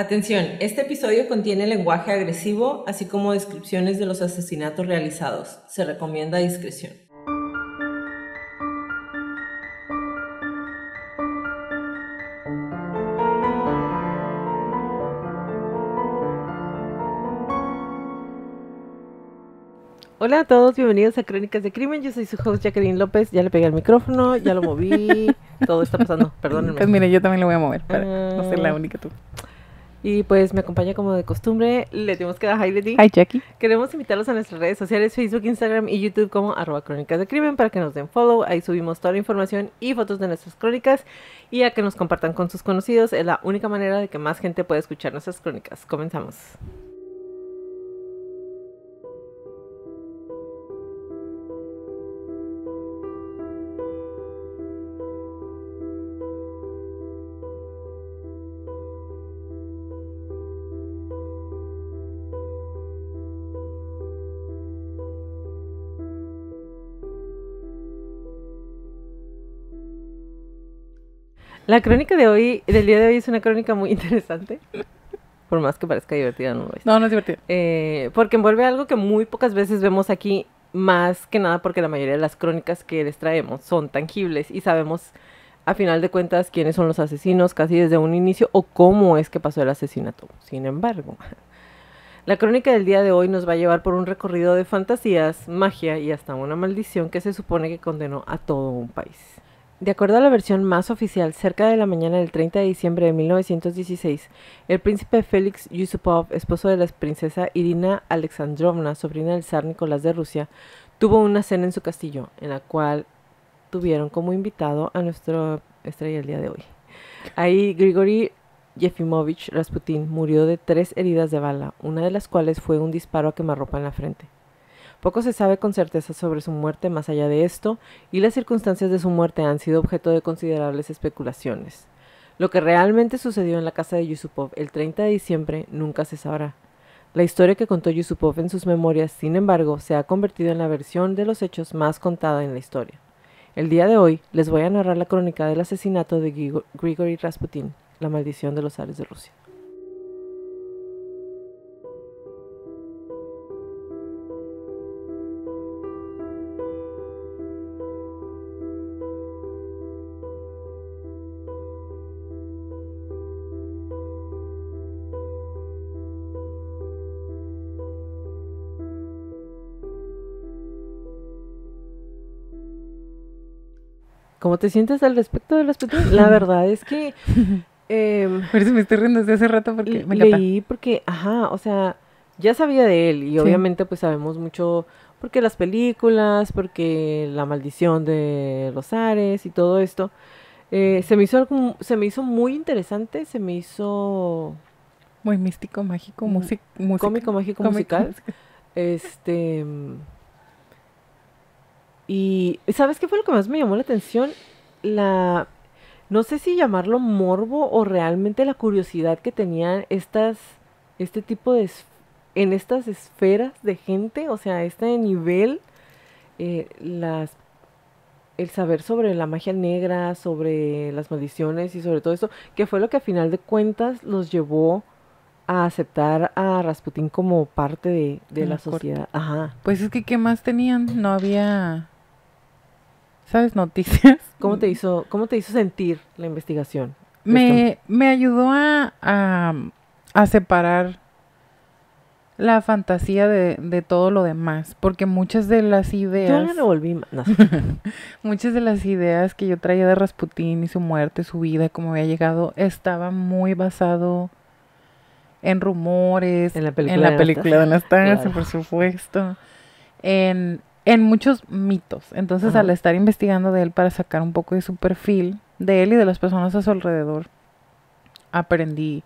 Atención, este episodio contiene lenguaje agresivo, así como descripciones de los asesinatos realizados. Se recomienda discreción. Hola a todos, bienvenidos a Crónicas de Crimen. Yo soy su host Jacqueline López. Ya le pegué el micrófono, ya lo moví, todo está pasando. Perdónenme. Pues mire, yo también lo voy a mover para no ser la ah. única tú. Y pues me acompaña como de costumbre, le tenemos que dar hi Hi Jackie. Queremos invitarlos a nuestras redes sociales, Facebook, Instagram y YouTube como arroba crónicas de crimen para que nos den follow. Ahí subimos toda la información y fotos de nuestras crónicas y a que nos compartan con sus conocidos. Es la única manera de que más gente pueda escuchar nuestras crónicas. Comenzamos. La crónica de hoy, del día de hoy, es una crónica muy interesante. Por más que parezca divertida, no lo es. No, no es divertida. Eh, porque envuelve algo que muy pocas veces vemos aquí, más que nada porque la mayoría de las crónicas que les traemos son tangibles y sabemos a final de cuentas quiénes son los asesinos casi desde un inicio o cómo es que pasó el asesinato. Sin embargo, la crónica del día de hoy nos va a llevar por un recorrido de fantasías, magia y hasta una maldición que se supone que condenó a todo un país. De acuerdo a la versión más oficial, cerca de la mañana del 30 de diciembre de 1916, el príncipe Félix Yusupov, esposo de la princesa Irina Alexandrovna, sobrina del zar Nicolás de Rusia, tuvo una cena en su castillo, en la cual tuvieron como invitado a nuestro estrella del día de hoy. Ahí Grigory Yefimovich Rasputin murió de tres heridas de bala, una de las cuales fue un disparo a quemarropa en la frente. Poco se sabe con certeza sobre su muerte más allá de esto, y las circunstancias de su muerte han sido objeto de considerables especulaciones. Lo que realmente sucedió en la casa de Yusupov el 30 de diciembre nunca se sabrá. La historia que contó Yusupov en sus memorias, sin embargo, se ha convertido en la versión de los hechos más contada en la historia. El día de hoy les voy a narrar la crónica del asesinato de Grigory Rasputin, la maldición de los zares de Rusia. ¿Cómo te sientes al respecto de las películas? La verdad es que... Eh, Por me estoy riendo desde hace rato porque me Leí porque, ajá, o sea, ya sabía de él y obviamente pues sabemos mucho porque las películas, porque la maldición de los y todo esto. Eh, se, me hizo se me hizo muy interesante, se me hizo... Muy místico, mágico, mm, músico. Cómico, mágico, musical. Este... Y ¿sabes qué fue lo que más me llamó la atención? La no sé si llamarlo morbo o realmente la curiosidad que tenían estas este tipo de en estas esferas de gente, o sea, este nivel eh, las el saber sobre la magia negra, sobre las maldiciones y sobre todo eso, que fue lo que a final de cuentas los llevó a aceptar a Rasputín como parte de, la, la sociedad. Ajá. Pues es que, ¿qué más tenían? No había ¿sabes? Noticias. ¿Cómo te mm. hizo, cómo te hizo sentir la investigación? Me, ayudó a, a, separar la fantasía de, todo lo demás, porque muchas de las ideas... Yo no volví muchas de las ideas que yo traía de Rasputín y su muerte, su vida, cómo había llegado, estaba muy basado en rumores, en la película, en la de, película por supuesto, en, en muchos mitos. Entonces, al estar investigando de él para sacar un poco de su perfil, de él y de las personas a su alrededor, aprendí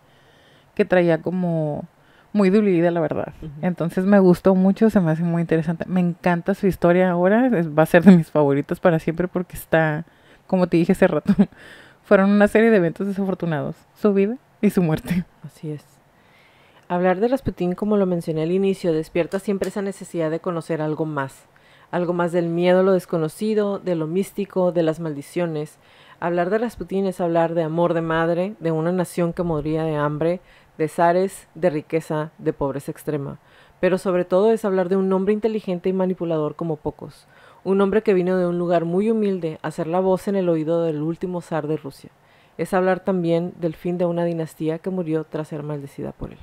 que traía como muy dulida la verdad. Entonces me gustó mucho, se me hace muy interesante. Me encanta su historia ahora, va a ser de mis favoritos para siempre porque está, como te dije hace rato, fueron una serie de eventos desafortunados, su vida y su muerte. Así es. Hablar de Rasputín, como lo mencioné al inicio, despierta siempre esa necesidad de conocer algo más algo más del miedo a lo desconocido, de lo místico, de las maldiciones. Hablar de Rasputín es hablar de amor de madre, de una nación que moría de hambre, de zares, de riqueza, de pobreza extrema. Pero sobre todo es hablar de un hombre inteligente y manipulador como pocos. Un hombre que vino de un lugar muy humilde a ser la voz en el oído del último zar de Rusia. Es hablar también del fin de una dinastía que murió tras ser maldecida por él.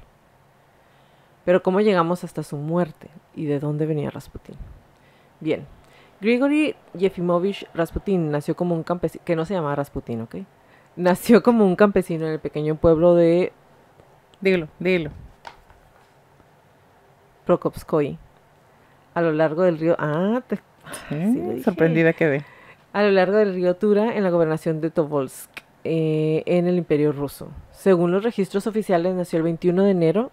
Pero ¿cómo llegamos hasta su muerte y de dónde venía Rasputín? Bien. Grigory Yefimovich Rasputin nació como un campesino, que no se llamaba Rasputin, ¿ok? Nació como un campesino en el pequeño pueblo de... Dígelo, dígelo. Prokopskoy. A lo largo del río... Ah, te... que sorprendida A lo largo del río Tura, en la gobernación de Tobolsk, eh, en el Imperio Ruso. Según los registros oficiales, nació el 21 de enero,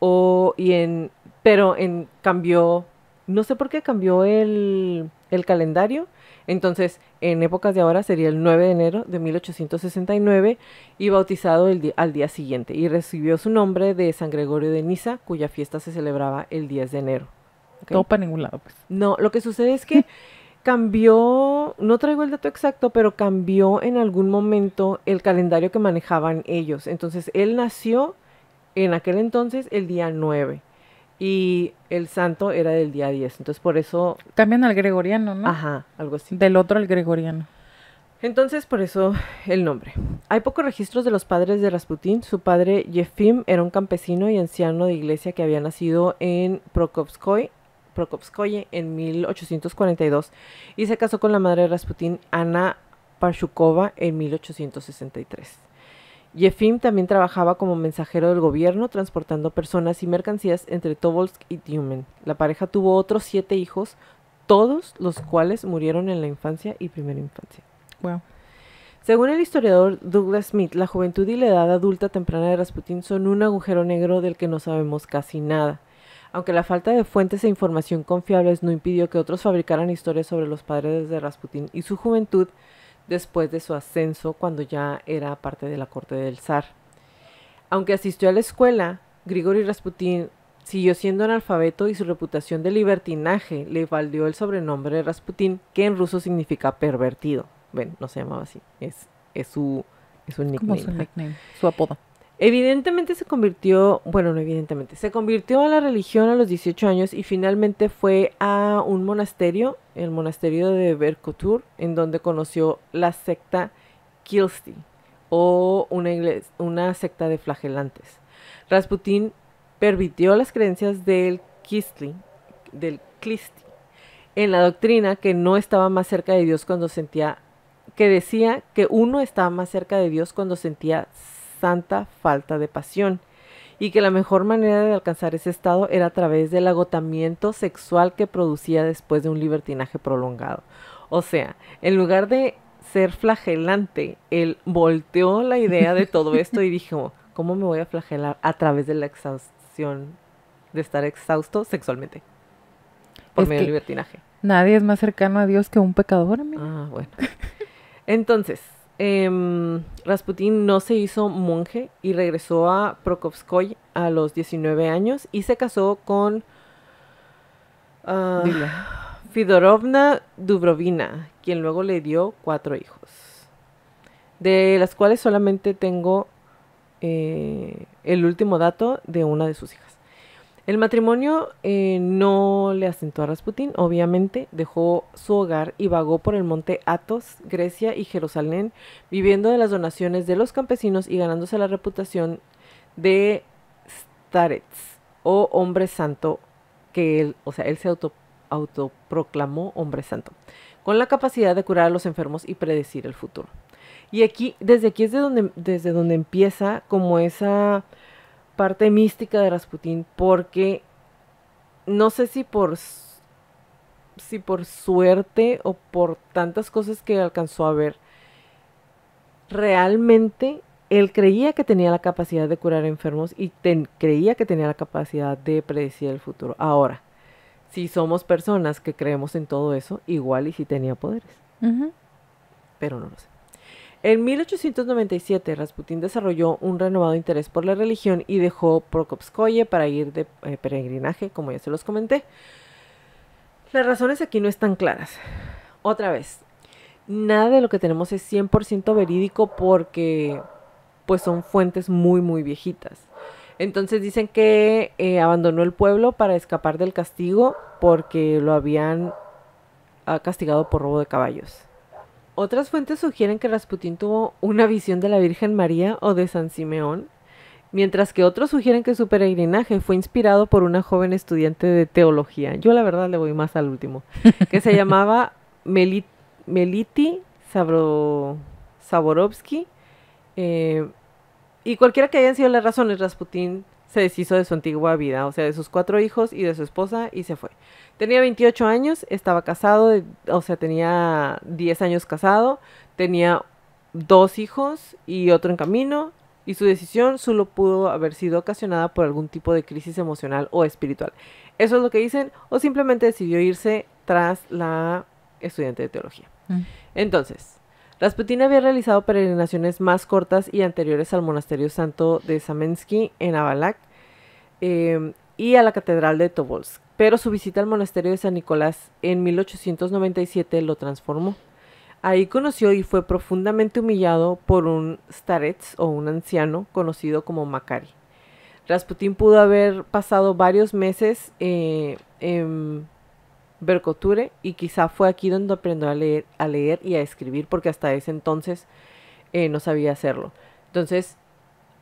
o, y en, pero en, cambió no sé por qué cambió el, calendario. Entonces, en épocas de ahora sería el 9 de enero de 1869 y bautizado el al día siguiente y recibió su nombre de San Gregorio de Niza, cuya fiesta se celebraba el 10 de enero. No para ningún lado, pues. No, lo que sucede es que cambió, no traigo el dato exacto, pero cambió en algún momento el calendario que manejaban ellos. Entonces, él nació en aquel entonces el día 9 y el santo era del día 10. Entonces por eso... También al gregoriano, ¿no? Ajá, algo así. Del otro al gregoriano. Entonces por eso el nombre. Hay pocos registros de los padres de Rasputín. Su padre Yefim era un campesino y anciano de iglesia que había nacido en Prokopskoye en 1842 y se casó con la madre de Rasputín, Ana Pashukova, en 1863. Yefim también trabajaba como mensajero del gobierno, transportando personas y mercancías entre Tobolsk y Tiumen. La pareja tuvo otros siete hijos, todos los cuales murieron en la infancia y primera infancia. Según el historiador Douglas Smith, la juventud y la edad adulta temprana de Rasputin son un agujero negro del que no sabemos casi nada. Aunque la falta de fuentes e información confiables no impidió que otros fabricaran historias sobre los padres de Rasputin y su juventud, después de su ascenso cuando ya era parte de la corte del zar. Aunque asistió a la escuela, Grigori Rasputin siguió siendo analfabeto y su reputación de libertinaje le valió el sobrenombre de Rasputin, que en ruso significa pervertido. Bueno, no se llamaba así, es, es su, es un Su, nickname? su apodo. Evidentemente se convirtió, bueno, no evidentemente, se convirtió a la religión a los 18 años y finalmente fue a un monasterio, el monasterio de Bercotur, en donde conoció la secta Kilsti o una, una secta de flagelantes. Rasputín permitió las creencias del Kistli, del Klisti, en la doctrina que no estaba más cerca de Dios cuando sentía, que decía que uno estaba más cerca de Dios cuando sentía santa falta de pasión y que la mejor manera de alcanzar ese estado era a través del agotamiento sexual que producía después de un libertinaje prolongado. O sea, en lugar de ser flagelante, él volteó la idea de todo esto y dijo, ¿cómo me voy a flagelar a través de la exhaustión, de estar exhausto sexualmente? Por medio del libertinaje. Nadie es más cercano a Dios que un pecador, amigo. Ah, bueno. Entonces, Em, Rasputin Rasputín no se hizo monje y regresó a Prokovskoy a los 19 años y se casó con ah, Fidorovna Dubrovina, quien luego le dio cuatro hijos, de las cuales solamente tengo eh, el último dato de una de sus hijas. El matrimonio eh, no le asentó a Rasputín, obviamente, dejó su hogar y vagó por el monte Athos, Grecia y Jerusalén, viviendo de las donaciones de los campesinos y ganándose la reputación de Starets o hombre santo, que él, o sea, él se autoproclamó hombre santo, con la capacidad de curar a los enfermos y predecir el futuro. Y aquí, desde aquí es de donde, desde donde empieza como esa parte mística de Rasputín porque no sé si por si por suerte o por tantas cosas que alcanzó a ver realmente él creía que tenía la capacidad de curar enfermos y creía que tenía la capacidad de predecir el futuro. Ahora, si somos personas que creemos en todo eso, igual y si tenía poderes. Pero no lo sé. En 1897, Rasputín desarrolló un renovado interés por la religión y dejó Prokopskoye para ir de eh, peregrinaje, como ya se los comenté. Las razones aquí no están claras. Otra vez, nada de lo que tenemos es 100% verídico porque pues son fuentes muy muy viejitas. Entonces dicen que eh, abandonó el pueblo para escapar del castigo porque lo habían ah, castigado por robo de caballos. Otras fuentes sugieren que Rasputín tuvo una visión de la Virgen María o de San Simeón, mientras que otros sugieren que su peregrinaje fue inspirado por una joven estudiante de teología. Yo la verdad le voy más al último, que se llamaba Meliti Sabro Saborovsky. Eh, y cualquiera que hayan sido las razones, Rasputín se deshizo de su antigua vida, o sea, de sus cuatro hijos y de su esposa y se fue. Tenía 28 años, estaba casado, o sea, tenía 10 años casado, tenía dos hijos y otro en camino, y su decisión solo pudo haber sido ocasionada por algún tipo de crisis emocional o espiritual. Eso es lo que dicen, o simplemente decidió irse tras la estudiante de teología. Mm. Entonces, Rasputin había realizado peregrinaciones más cortas y anteriores al monasterio santo de Samensky en Avalak em, y a la catedral de Tobolsk, pero su visita al monasterio de San Nicolás en 1897 lo transformó. Ahí conoció y fue profundamente humillado por un starets o un anciano conocido como Makari. Rasputin pudo haber pasado varios meses en eh, em, Bercouture y quizá fue aquí donde aprendió a leer, a leer y a escribir porque hasta ese entonces eh, no sabía hacerlo. Entonces,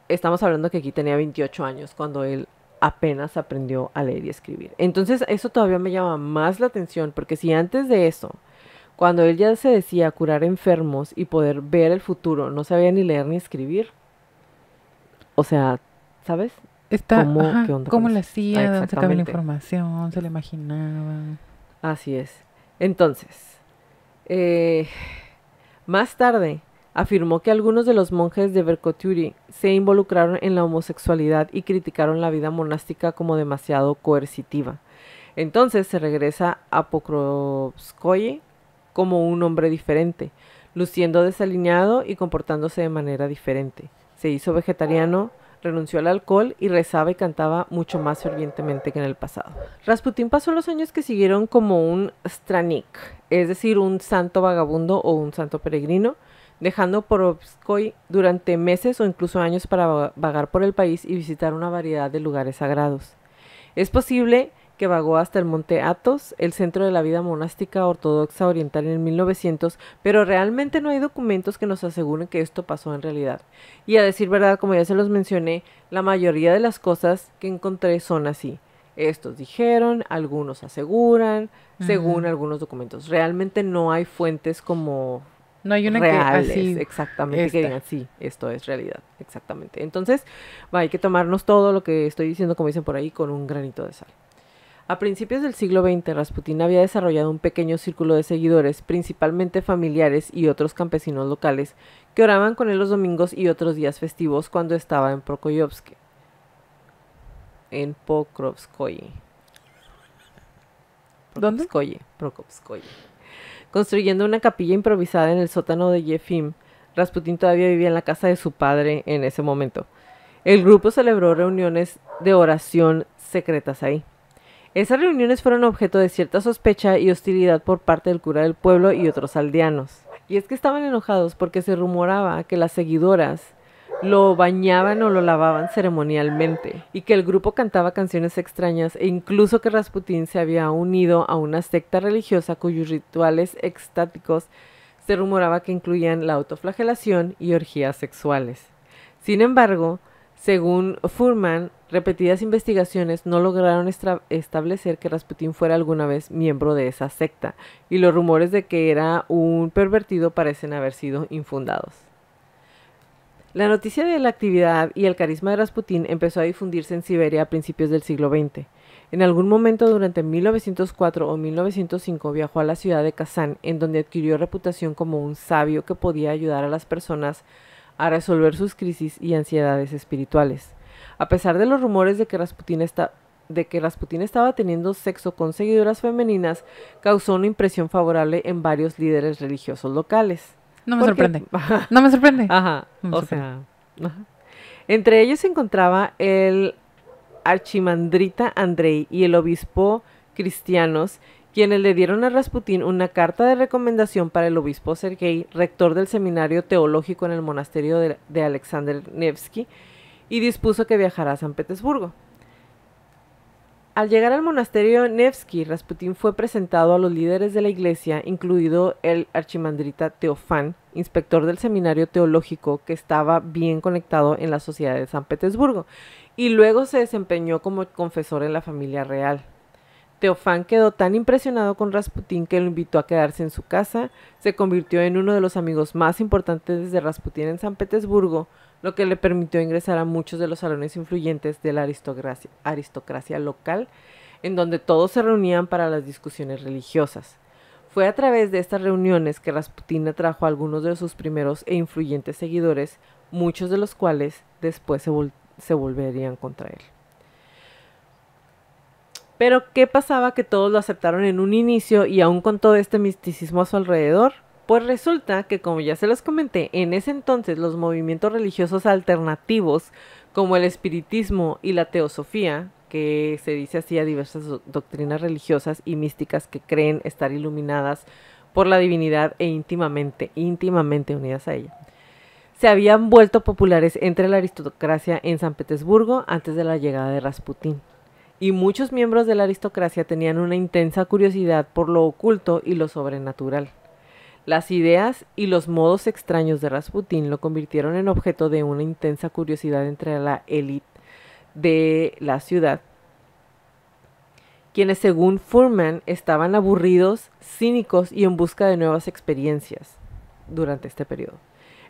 estamos hablando que aquí tenía 28 años cuando él apenas aprendió a leer y escribir. Entonces, eso todavía me llama más la atención porque si antes de eso, cuando él ya se decía curar enfermos y poder ver el futuro, no sabía ni leer ni escribir. O sea, ¿sabes? ¿Cómo, le ¿cómo hacía? la información? ¿Se la imaginaba? Así es. Entonces, eh, más tarde afirmó que algunos de los monjes de Bercoturi se involucraron en la homosexualidad y criticaron la vida monástica como demasiado coercitiva. Entonces se regresa a Pokrovskoye como un hombre diferente, luciendo desalineado y comportándose de manera diferente. Se hizo vegetariano, renunció al alcohol y rezaba y cantaba mucho más fervientemente que en el pasado. Rasputín pasó los años que siguieron como un stranik, es decir, un santo vagabundo o un santo peregrino, dejando Porovskoy durante meses o incluso años para vagar por el país y visitar una variedad de lugares sagrados. Es posible que que vagó hasta el monte Athos, el centro de la vida monástica ortodoxa oriental en 1900, pero realmente no hay documentos que nos aseguren que esto pasó en realidad. Y a decir verdad, como ya se los mencioné, la mayoría de las cosas que encontré son así. Estos dijeron, algunos aseguran, según algunos documentos. Realmente no hay fuentes como no hay una reales, que así, exactamente, que digan, sí, esto es realidad, exactamente. Entonces, hay que tomarnos todo lo que estoy diciendo, como dicen por ahí, con un granito de sal. A principios del siglo XX, Rasputín había desarrollado un pequeño círculo de seguidores, principalmente familiares y otros campesinos locales, que oraban con él los domingos y otros días festivos cuando estaba en Prokoyovsk. En Pokrovskoye. Construyendo una capilla improvisada en el sótano de Yefim, Rasputín todavía vivía en la casa de su padre en ese momento. El grupo celebró reuniones de oración secretas ahí. Esas reuniones fueron objeto de cierta sospecha y hostilidad por parte del cura del pueblo y otros aldeanos. Y es que estaban enojados porque se rumoraba que las seguidoras lo bañaban o lo lavaban ceremonialmente y que el grupo cantaba canciones extrañas e incluso que Rasputín se había unido a una secta religiosa cuyos rituales extáticos se rumoraba que incluían la autoflagelación y orgías sexuales. Sin embargo, según Furman, repetidas investigaciones no lograron establecer que Rasputin fuera alguna vez miembro de esa secta, y los rumores de que era un pervertido parecen haber sido infundados. La noticia de la actividad y el carisma de Rasputin empezó a difundirse en Siberia a principios del siglo XX. En algún momento durante 1904 o 1905 viajó a la ciudad de Kazán, en donde adquirió reputación como un sabio que podía ayudar a las personas a resolver sus crisis y ansiedades espirituales. A pesar de los rumores de que Rasputin, está, de que estaba teniendo sexo con seguidoras femeninas, causó una impresión favorable en varios líderes religiosos locales. No me sorprende. no me sorprende. o sea. Ajá. Entre ellos se encontraba el archimandrita Andrei y el obispo cristianos quienes le dieron a Rasputín una carta de recomendación para el obispo Sergei, rector del seminario teológico en el monasterio de, Alexander Nevsky, y dispuso que viajara a San Petersburgo. Al llegar al monasterio Nevsky, Rasputín fue presentado a los líderes de la iglesia, incluido el archimandrita Teofán, inspector del seminario teológico que estaba bien conectado en la sociedad de San Petersburgo, y luego se desempeñó como confesor en la familia real. Teofán quedó tan impresionado con Rasputín que lo invitó a quedarse en su casa, se convirtió en uno de los amigos más importantes de Rasputín en San Petersburgo, lo que le permitió ingresar a muchos de los salones influyentes de la aristocracia, local, en donde todos se reunían para las discusiones religiosas. Fue a través de estas reuniones que Rasputín atrajo a algunos de sus primeros e influyentes seguidores, muchos de los cuales después se volverían contra él. Pero, ¿qué pasaba que todos lo aceptaron en un inicio y aún con todo este misticismo a su alrededor? Pues resulta que, como ya se los comenté, en ese entonces los movimientos religiosos alternativos, como el espiritismo y la teosofía, que se dice así a diversas doctrinas religiosas y místicas que creen estar iluminadas por la divinidad e íntimamente, íntimamente unidas a ella, se habían vuelto populares entre la aristocracia en San Petersburgo antes de la llegada de Rasputín y muchos miembros de la aristocracia tenían una intensa curiosidad por lo oculto y lo sobrenatural. Las ideas y los modos extraños de Rasputin lo convirtieron en objeto de una intensa curiosidad entre la élite de la ciudad, quienes según Furman estaban aburridos, cínicos y en busca de nuevas experiencias durante este periodo.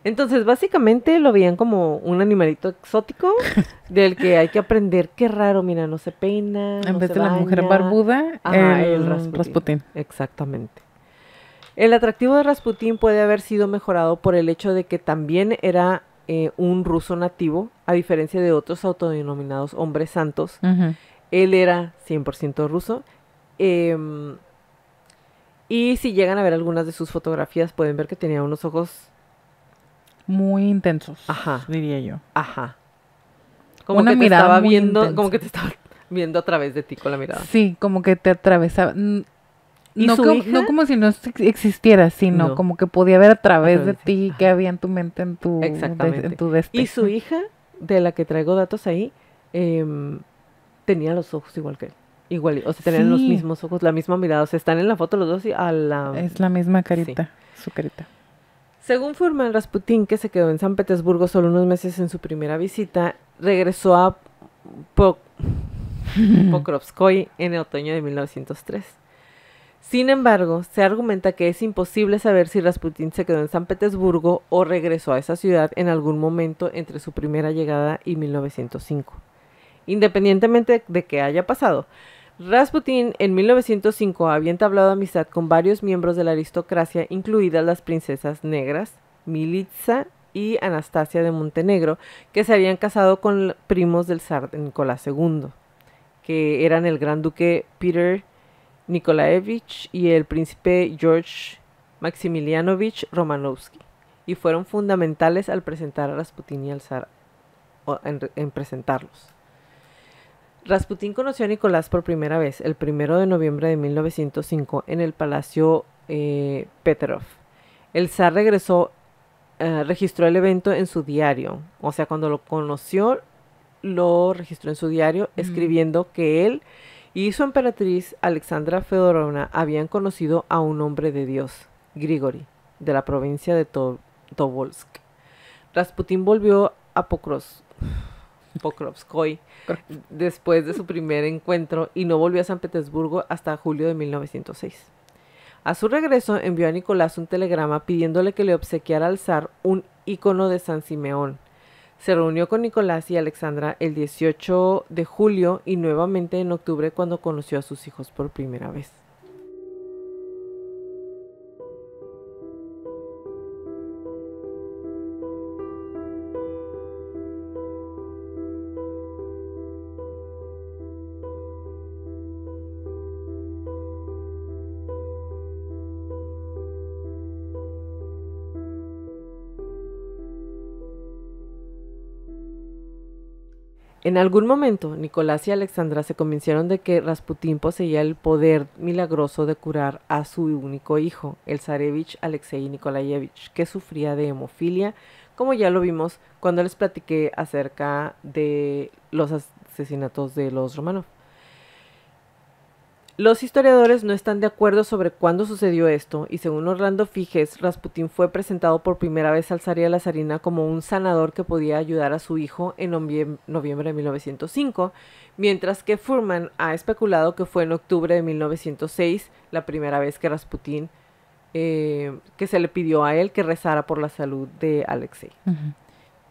Entonces, básicamente lo veían como un animalito exótico del que hay que aprender. Qué raro, mira, no se peina. En vez de la mujer barbuda, el, Exactamente. El atractivo de Rasputín puede haber sido mejorado por el hecho de que también era eh, un ruso nativo, a diferencia de otros autodenominados hombres santos. Él era 100% ruso. Em, y si llegan a ver algunas de sus fotografías, pueden ver que tenía unos ojos muy intensos, Ajá. diría yo. Ajá. Como Una que te mirada estaba viendo, como que te estaba viendo a través de ti con la mirada. Sí, como que te atravesaba. no, como, no como si no existiera, sino como que podía ver a través, de ti qué había en tu mente, en tu, destino. Y su hija, de la que traigo datos ahí, eh, tenía los ojos igual que él. Igual, o sea, tenían los mismos ojos, la misma mirada. O sea, están en la foto los dos y a la... Es la misma carita, su carita. Según Furman Rasputin, que se quedó en San Petersburgo solo unos meses en su primera visita, regresó a Pokrovskoy en el otoño de 1903. Sin embargo, se argumenta que es imposible saber si Rasputin se quedó en San Petersburgo o regresó a esa ciudad en algún momento entre su primera llegada y 1905. Independientemente de que haya pasado, Rasputin en 1905 había entablado amistad con varios miembros de la aristocracia, incluidas las princesas negras, Militsa y Anastasia de Montenegro, que se habían casado con primos del zar Nicolás II, que eran el gran duque Peter Nikolaevich y el príncipe George Maximilianovich Romanovsky, y fueron fundamentales al presentar a Rasputin y al zar en presentarlos. Rasputín conoció a Nicolás por primera vez el 1 de noviembre de 1905 en el Palacio eh, Petrov. El zar regresó, eh, registró el evento en su diario, o sea, cuando lo conoció, lo registró en su diario, escribiendo que él y su emperatriz Alexandra Fedorovna habían conocido a un hombre de Dios, Grigori, de la provincia de Tobolsk. Rasputín volvió a Pokrovsk Pokrovskoy después de su primer encuentro y no volvió a San Petersburgo hasta julio de 1906. A su regreso envió a Nicolás un telegrama pidiéndole que le obsequiara al zar un icono de San Simeón. Se reunió con Nicolás y Alexandra el 18 de julio y nuevamente en octubre cuando conoció a sus hijos por primera vez. En algún momento, Nicolás y Alexandra se convencieron de que Rasputín poseía el poder milagroso de curar a su único hijo, el zarevich Alexei Nikolayevich, que sufría de hemofilia, como ya lo vimos cuando les platiqué acerca de los asesinatos de los Romanov. Los historiadores no están de acuerdo sobre cuándo sucedió esto, y según Orlando Figes, Rasputín fue presentado por primera vez al Zaría Lazarina como un sanador que podía ayudar a su hijo en noviembre de 1905, mientras que Furman ha especulado que fue en octubre de 1906 la primera vez que Rasputín, eh, que se le pidió a él que rezara por la salud de Alexei.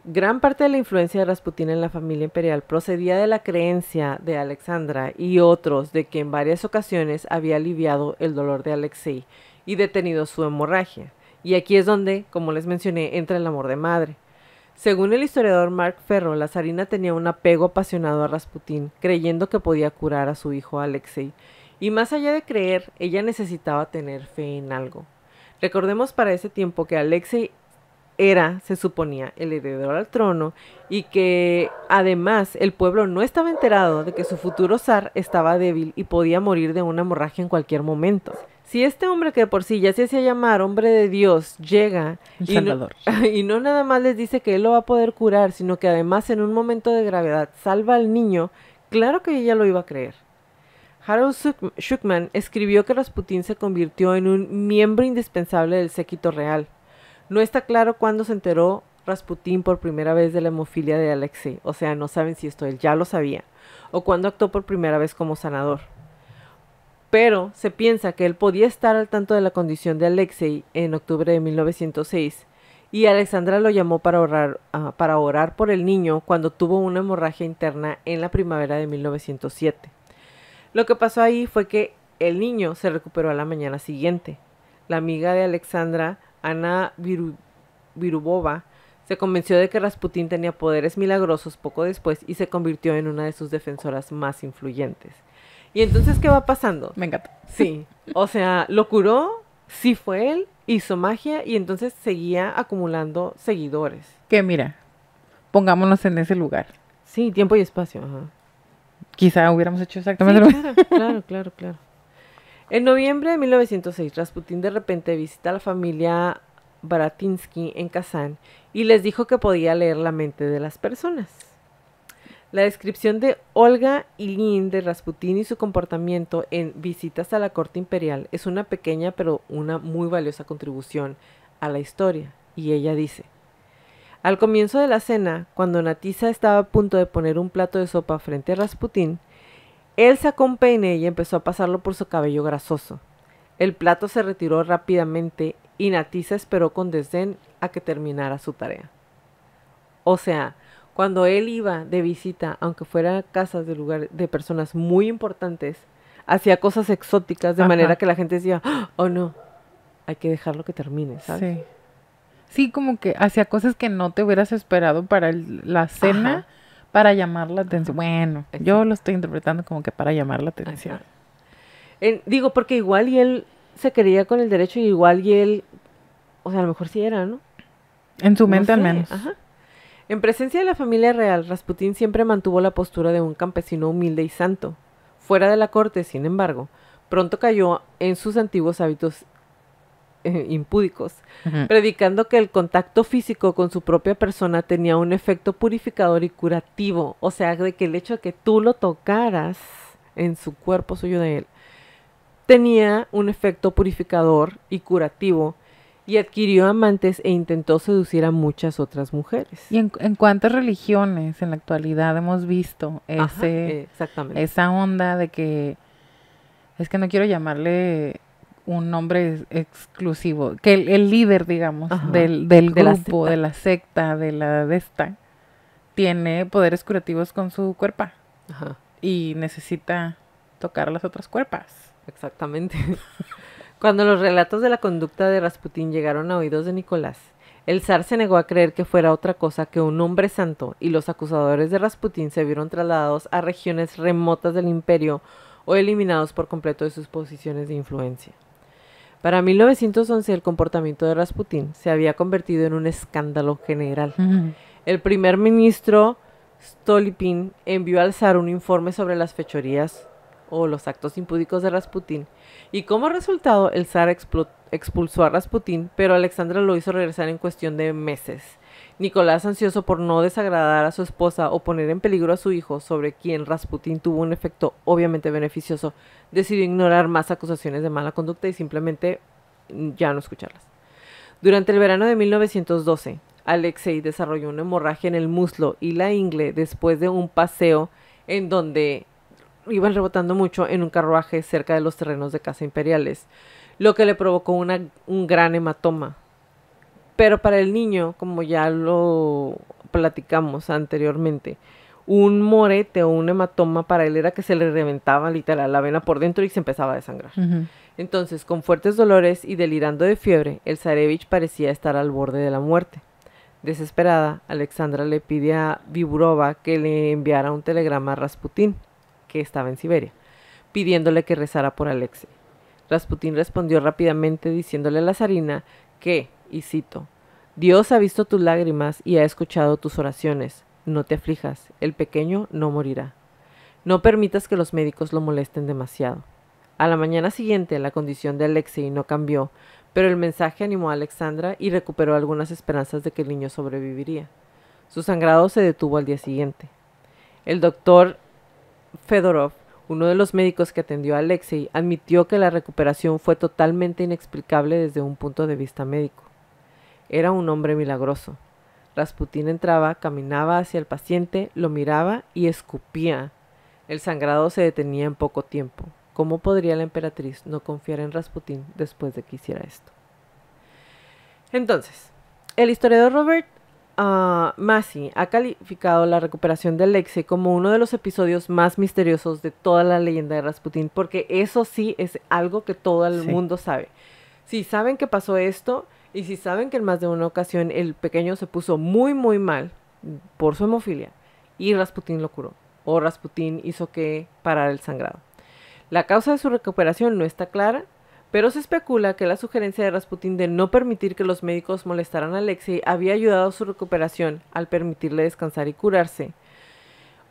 Gran parte de la influencia de Rasputín en la familia imperial procedía de la creencia de Alexandra y otros de que en varias ocasiones había aliviado el dolor de Alexei y detenido su hemorragia. Y aquí es donde, como les mencioné, entra el amor de madre. Según el historiador Mark Ferro, la zarina tenía un apego apasionado a Rasputín, creyendo que podía curar a su hijo Alexei. Y más allá de creer, ella necesitaba tener fe en algo. Recordemos para ese tiempo que Alexei era, se suponía, el heredero al trono y que además el pueblo no estaba enterado de que su futuro zar estaba débil y podía morir de una hemorragia en cualquier momento. Si este hombre que por sí ya se hacía llamar hombre de Dios llega y no, nada más les dice que él lo va a poder curar, sino que además en un momento de gravedad salva al niño, claro que ella lo iba a creer. Harold Shukman escribió que Rasputin se convirtió en un miembro indispensable del séquito real no está claro cuándo se enteró Rasputín por primera vez de la hemofilia de Alexei, o sea, no saben si esto él ya lo sabía, o cuándo actuó por primera vez como sanador. Pero se piensa que él podía estar al tanto de la condición de Alexei en octubre de 1906, y Alexandra lo llamó para orar, ah, para orar por el niño cuando tuvo una hemorragia interna en la primavera de 1907. Lo que pasó ahí fue que el niño se recuperó a la mañana siguiente. La amiga de Alexandra Ana Virubova, se convenció de que Rasputín tenía poderes milagrosos poco después y se convirtió en una de sus defensoras más influyentes. Y entonces, ¿qué va pasando? Me encanta. Sí. O sea, lo curó, sí fue él, hizo magia y entonces seguía acumulando seguidores. Que mira, pongámonos en ese lugar. Sí, tiempo y espacio. Ajá. Quizá hubiéramos hecho exactamente lo mismo. claro, claro, claro. En noviembre de 1906, Rasputin de repente visita a la familia Baratinsky en Kazán y les dijo que podía leer la mente de las personas. La descripción de Olga Lin de Rasputin y su comportamiento en visitas a la corte imperial es una pequeña pero una muy valiosa contribución a la historia. Y ella dice, al comienzo de la cena, cuando Natisa estaba a punto de poner un plato de sopa frente a Rasputín, él sacó un peine y empezó a pasarlo por su cabello grasoso. El plato se retiró rápidamente y Natisa esperó con desdén a que terminara su tarea. O sea, cuando él iba de visita, aunque fuera a casas de lugar de personas muy importantes, hacía cosas exóticas de manera que la gente decía, ¡Ah! oh no, hay que dejarlo que termine, ¿sabes? Sí. como que hacía cosas que no te hubieras esperado para la cena. Para llamar la atención. Bueno, yo lo estoy interpretando como que para llamar la atención. digo, porque igual y él se quería con el derecho y igual y él, o sea, a lo mejor sí era, ¿no? En su mente al menos. En presencia de la familia real, Rasputín siempre mantuvo la postura de un campesino humilde y santo. Fuera de la corte, sin embargo, pronto cayó en sus antiguos hábitos impúdicos, predicando que el contacto físico con su propia persona tenía un efecto purificador y curativo. O sea, de que el hecho de que tú lo tocaras en su cuerpo suyo de él, tenía un efecto purificador y curativo y adquirió amantes e intentó seducir a muchas otras mujeres. ¿Y en, cuántas religiones en la actualidad hemos visto ese, exactamente. esa onda de que, es que no quiero llamarle un nombre exclusivo, que el, líder, digamos, del, grupo, de la, secta, de la desta tiene poderes curativos con su cuerpo y necesita tocar las otras cuerpas. Exactamente. Cuando los relatos de la conducta de Rasputín llegaron a oídos de Nicolás, el zar se negó a creer que fuera otra cosa que un hombre santo y los acusadores de Rasputín se vieron trasladados a regiones remotas del imperio o eliminados por completo de sus posiciones de influencia. Para 1911 el comportamiento de Rasputín se había convertido en un escándalo general. El primer ministro Stolypin envió al zar un informe sobre las fechorías o los actos impúdicos de Rasputín y como resultado el zar expulsó a Rasputín, pero Alexandra lo hizo regresar en cuestión de meses. Nicolás, ansioso por no desagradar a su esposa o poner en peligro a su hijo, sobre quien Rasputín tuvo un efecto obviamente beneficioso, decidió ignorar más acusaciones de mala conducta y simplemente mm, ya no escucharlas. Durante el verano de 1912, Alexei desarrolló una hemorragia en el muslo y la ingle después de un paseo en donde iban rebotando mucho en un carruaje cerca de los terrenos de casa imperiales, lo que le provocó un gran hematoma. Pero para el niño, como ya lo platicamos anteriormente, un morete o un hematoma para él era que se le reventaba literal la vena por dentro y se empezaba a desangrar. Entonces, con fuertes dolores y delirando de fiebre, el Zarevich parecía estar al borde de la muerte. Desesperada, Alexandra le pide a Viburova que le enviara un telegrama a Rasputín, que estaba en Siberia, pidiéndole que rezara por Alexe. Rasputín respondió rápidamente diciéndole a la zarina que, y cito, Dios ha visto tus lágrimas y ha escuchado tus oraciones. No te aflijas, el pequeño no morirá. No permitas que los médicos lo molesten demasiado. A la mañana siguiente la condición de Alexei no cambió, pero el mensaje animó a Alexandra y recuperó algunas esperanzas de que el niño sobreviviría. Su sangrado se detuvo al día siguiente. El doctor Fedorov, uno de los médicos que atendió a Alexei, admitió que la recuperación fue totalmente inexplicable desde un punto de vista médico. Era un hombre milagroso. Rasputín entraba, caminaba hacia el paciente, lo miraba y escupía. El sangrado se detenía en poco tiempo. ¿Cómo podría la emperatriz no confiar en Rasputín después de que hiciera esto? Entonces, el historiador Robert ah, Massey ha calificado la recuperación de Alexei... como uno de los episodios más misteriosos de toda la leyenda de Rasputín, porque eso sí es algo que todo el mundo sabe. Si saben que pasó esto, y si saben que en más de una ocasión el pequeño se puso muy, muy mal por su hemofilia y Rasputín lo curó, o Rasputín hizo que parara el sangrado. La causa de su recuperación no está clara, pero se especula que la sugerencia de Rasputín de no permitir que los médicos molestaran a Alexei había ayudado a su recuperación al permitirle descansar y curarse.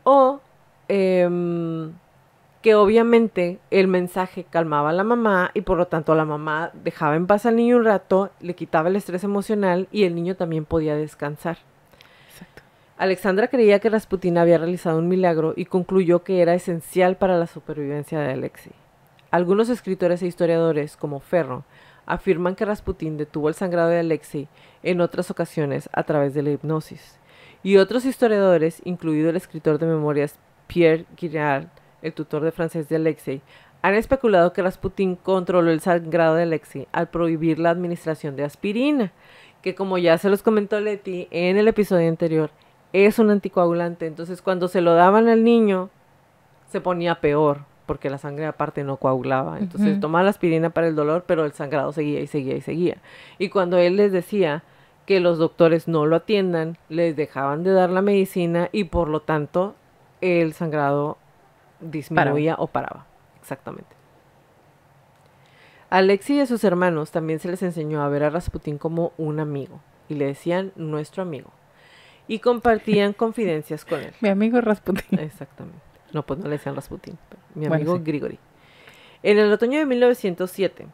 O em, que obviamente el mensaje calmaba a la mamá y por lo tanto la mamá dejaba en paz al niño un rato, le quitaba el estrés emocional y el niño también podía descansar. Alexandra creía que Rasputin había realizado un milagro y concluyó que era esencial para la supervivencia de Alexei. Algunos escritores e historiadores, como Ferro, afirman que Rasputin detuvo el sangrado de Alexei en otras ocasiones a través de la hipnosis. Y otros historiadores, incluido el escritor de memorias Pierre Girard, el tutor de francés de Alexei, han especulado que Rasputin controló el sangrado de Alexei al prohibir la administración de aspirina, que como ya se los comentó Leti en el episodio anterior, es un anticoagulante. Entonces cuando se lo daban al niño, se ponía peor, porque la sangre aparte no coagulaba. Entonces tomaba la aspirina para el dolor, pero el sangrado seguía y seguía y seguía. Y cuando él les decía que los doctores no lo atiendan, les dejaban de dar la medicina y por lo tanto el sangrado disminuía o paraba. Exactamente. A Alexi y a sus hermanos también se les enseñó a ver a Rasputín como un amigo y le decían nuestro amigo y compartían confidencias con él. Mi amigo Rasputín. Exactamente. No, pues no le decían Rasputín, mi amigo Grigori. En el otoño de 1907,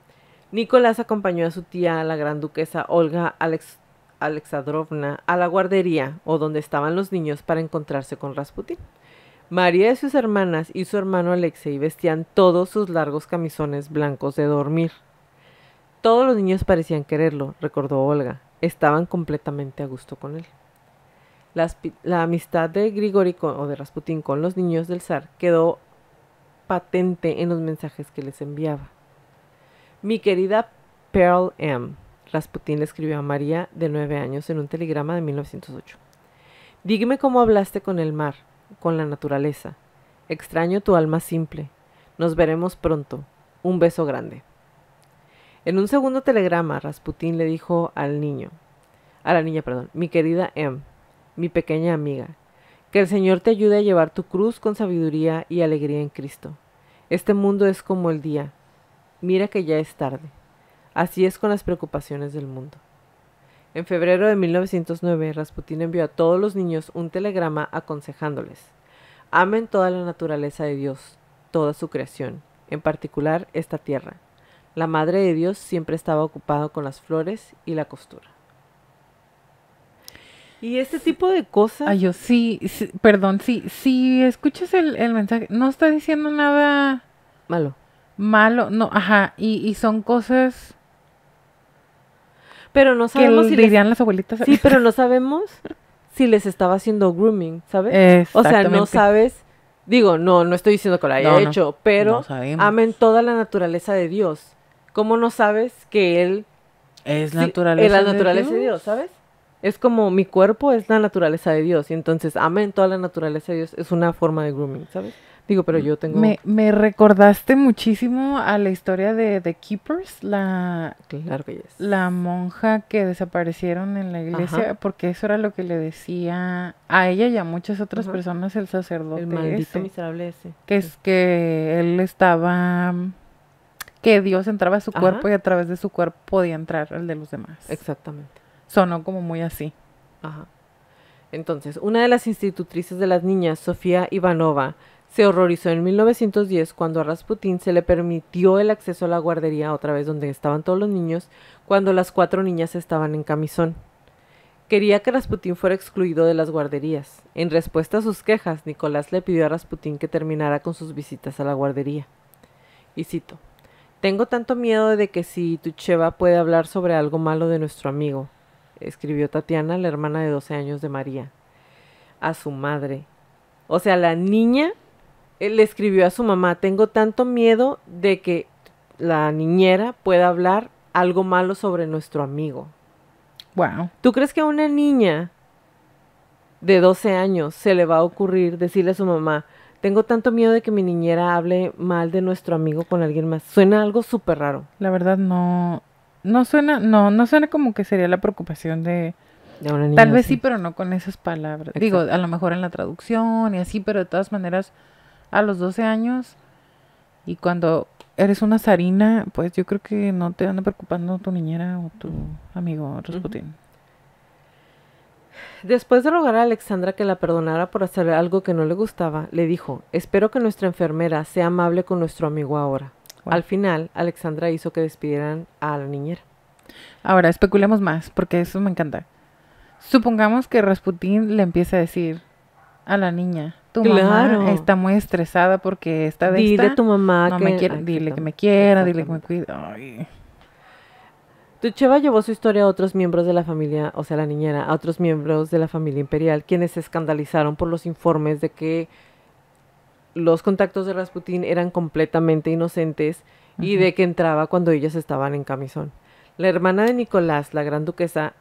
Nicolás acompañó a su tía, la gran duquesa Olga Alex Alexandrovna, a la guardería o donde estaban los niños para encontrarse con Rasputín. María y sus hermanas y su hermano Alexei vestían todos sus largos camisones blancos de dormir. Todos los niños parecían quererlo, recordó Olga. Estaban completamente a gusto con él. La, amistad de Grigori o de Rasputín con los niños del zar quedó patente en los mensajes que les enviaba. Mi querida Pearl M. Rasputín le escribió a María de nueve años en un telegrama de 1908. Dígame cómo hablaste con el mar con la naturaleza. Extraño tu alma simple. Nos veremos pronto. Un beso grande. En un segundo telegrama, Rasputín le dijo al niño, a la niña, perdón, mi querida M, em, mi pequeña amiga, que el Señor te ayude a llevar tu cruz con sabiduría y alegría en Cristo. Este mundo es como el día. Mira que ya es tarde. Así es con las preocupaciones del mundo. En febrero de 1909, Rasputín envió a todos los niños un telegrama aconsejándoles, amen toda la naturaleza de Dios, toda su creación, en particular esta tierra. La Madre de Dios siempre estaba ocupada con las flores y la costura. Y este tipo de cosas. Ay, yo sí, perdón, sí, si sí, escuchas el, mensaje, no está diciendo nada malo. Malo, no, ajá, y, y son cosas pero no sabemos si les... las abuelitas. Sí, pero no sabemos si les estaba haciendo grooming, ¿sabes? O sea, no sabes. Digo, no, no estoy diciendo que lo haya hecho, pero amen toda la naturaleza de Dios. ¿Cómo no sabes que Él es la naturaleza, de Dios, ¿sabes? Es como mi cuerpo es la naturaleza de Dios. Y entonces, amen toda la naturaleza de Dios. Es una forma de grooming, ¿sabes? Digo, pero mm. yo tengo... Me, recordaste muchísimo a la historia de The Keepers, la, la monja que desaparecieron en la iglesia, porque eso era lo que le decía a ella y a muchas otras personas el sacerdote. El maldito miserable ese. Que es que él estaba que Dios entraba a su cuerpo y a través de su cuerpo podía entrar el de los demás. Exactamente. Sonó como muy así. Ajá. Entonces, una de las institutrices de las niñas, Sofía Ivanova, se horrorizó en 1910 cuando a Rasputín se le permitió el acceso a la guardería otra vez donde estaban todos los niños cuando las cuatro niñas estaban en camisón. Quería que Rasputín fuera excluido de las guarderías. En respuesta a sus quejas, Nicolás le pidió a Rasputín que terminara con sus visitas a la guardería. Y cito, Tengo tanto miedo de que si Tucheva puede hablar sobre algo malo de nuestro amigo, escribió Tatiana, la hermana de 12 años de María, a su madre. O sea, la niña le escribió a su mamá, tengo tanto miedo de que la niñera pueda hablar algo malo sobre nuestro amigo. Wow. ¿Tú crees que a una niña de 12 años se le va a ocurrir decirle a su mamá, tengo tanto miedo de que mi niñera hable mal de nuestro amigo con alguien más? Suena algo súper raro. La verdad no, no suena, no, no suena como que sería la preocupación de, una Tal vez sí, pero no con esas palabras. Digo, a lo mejor en la traducción y así, pero de todas maneras a los 12 años y cuando eres una zarina, pues yo creo que no te anda preocupando tu niñera o tu amigo Rasputin. Después de rogar a Alexandra que la perdonara por hacer algo que no le gustaba, le dijo, espero que nuestra enfermera sea amable con nuestro amigo ahora. Al final, Alexandra hizo que despidieran a la niñera. Ahora, especulemos más, porque eso me encanta. Supongamos que Rasputín le empieza a decir a la niña, tu claro. está muy estresada porque está de Dile a tu mamá que... Me dile que me quiera, dile que me cuida. Ay. Tu llevó su historia a otros miembros de la familia, o sea, la niñera, a otros miembros de la familia imperial, quienes se escandalizaron por los informes de que los contactos de Rasputín eran completamente inocentes y de que entraba cuando ellas estaban en camisón. La hermana de Nicolás, la gran duquesa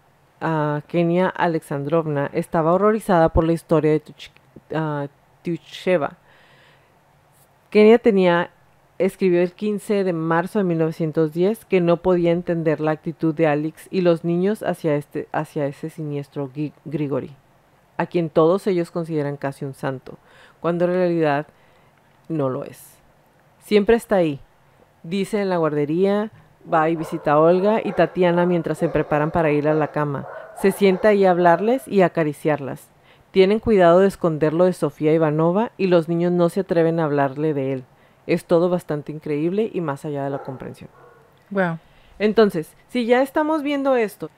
ah, Kenia Alexandrovna, estaba horrorizada por la historia de tu, ah, Kenia tenía, escribió el 15 de marzo de 1910 que no podía entender la actitud de Alex y los niños hacia, este, hacia ese siniestro Grigori, a quien todos ellos consideran casi un santo, cuando en realidad no lo es. Siempre está ahí, dice en la guardería, va y visita a Olga y Tatiana mientras se preparan para ir a la cama. Se sienta ahí a hablarles y acariciarlas. Tienen cuidado de esconderlo de Sofía Ivanova y los niños no se atreven a hablarle de él. Es todo bastante increíble y más allá de la comprensión. Wow. Entonces, si ya estamos viendo esto,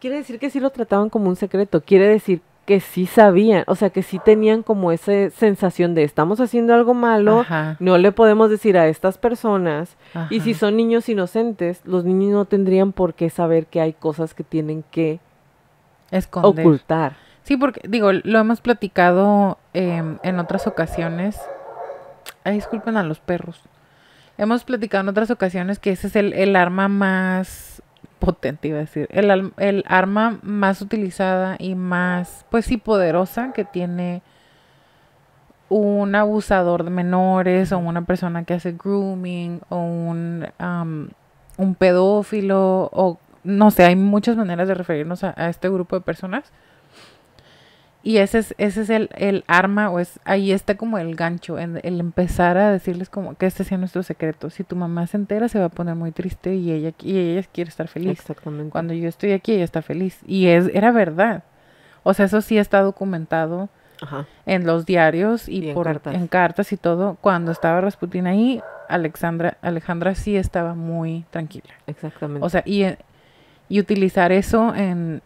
quiere decir que sí lo trataban como un secreto, quiere decir que sí sabían, o sea, que sí tenían como esa sensación de estamos haciendo algo malo, no le podemos decir a estas personas, y si son niños inocentes, los niños no tendrían por qué saber que hay cosas que tienen que ocultar. Sí, porque digo, lo hemos platicado em, en otras ocasiones. Ay, disculpen a los perros. Hemos platicado en otras ocasiones que ese es el, arma más potente, iba a decir. El, el, arma más utilizada y más, pues sí, poderosa que tiene un abusador de menores o una persona que hace grooming o un, un pedófilo o no sé, hay muchas maneras de referirnos a, a este grupo de personas y ese es, ese es el, arma, o es, ahí está como el gancho, el, el empezar a decirles como que este sea nuestro secreto. Si tu mamá se entera, se va a poner muy triste y ella, y ella quiere estar feliz. Exactamente. Cuando yo estoy aquí, ella está feliz. Y es, era verdad. O sea, eso sí está documentado en los diarios y, por, en cartas. y todo. Cuando estaba Rasputin ahí, Alexandra, Alejandra sí estaba muy tranquila. Exactamente. O sea, y, y utilizar eso en,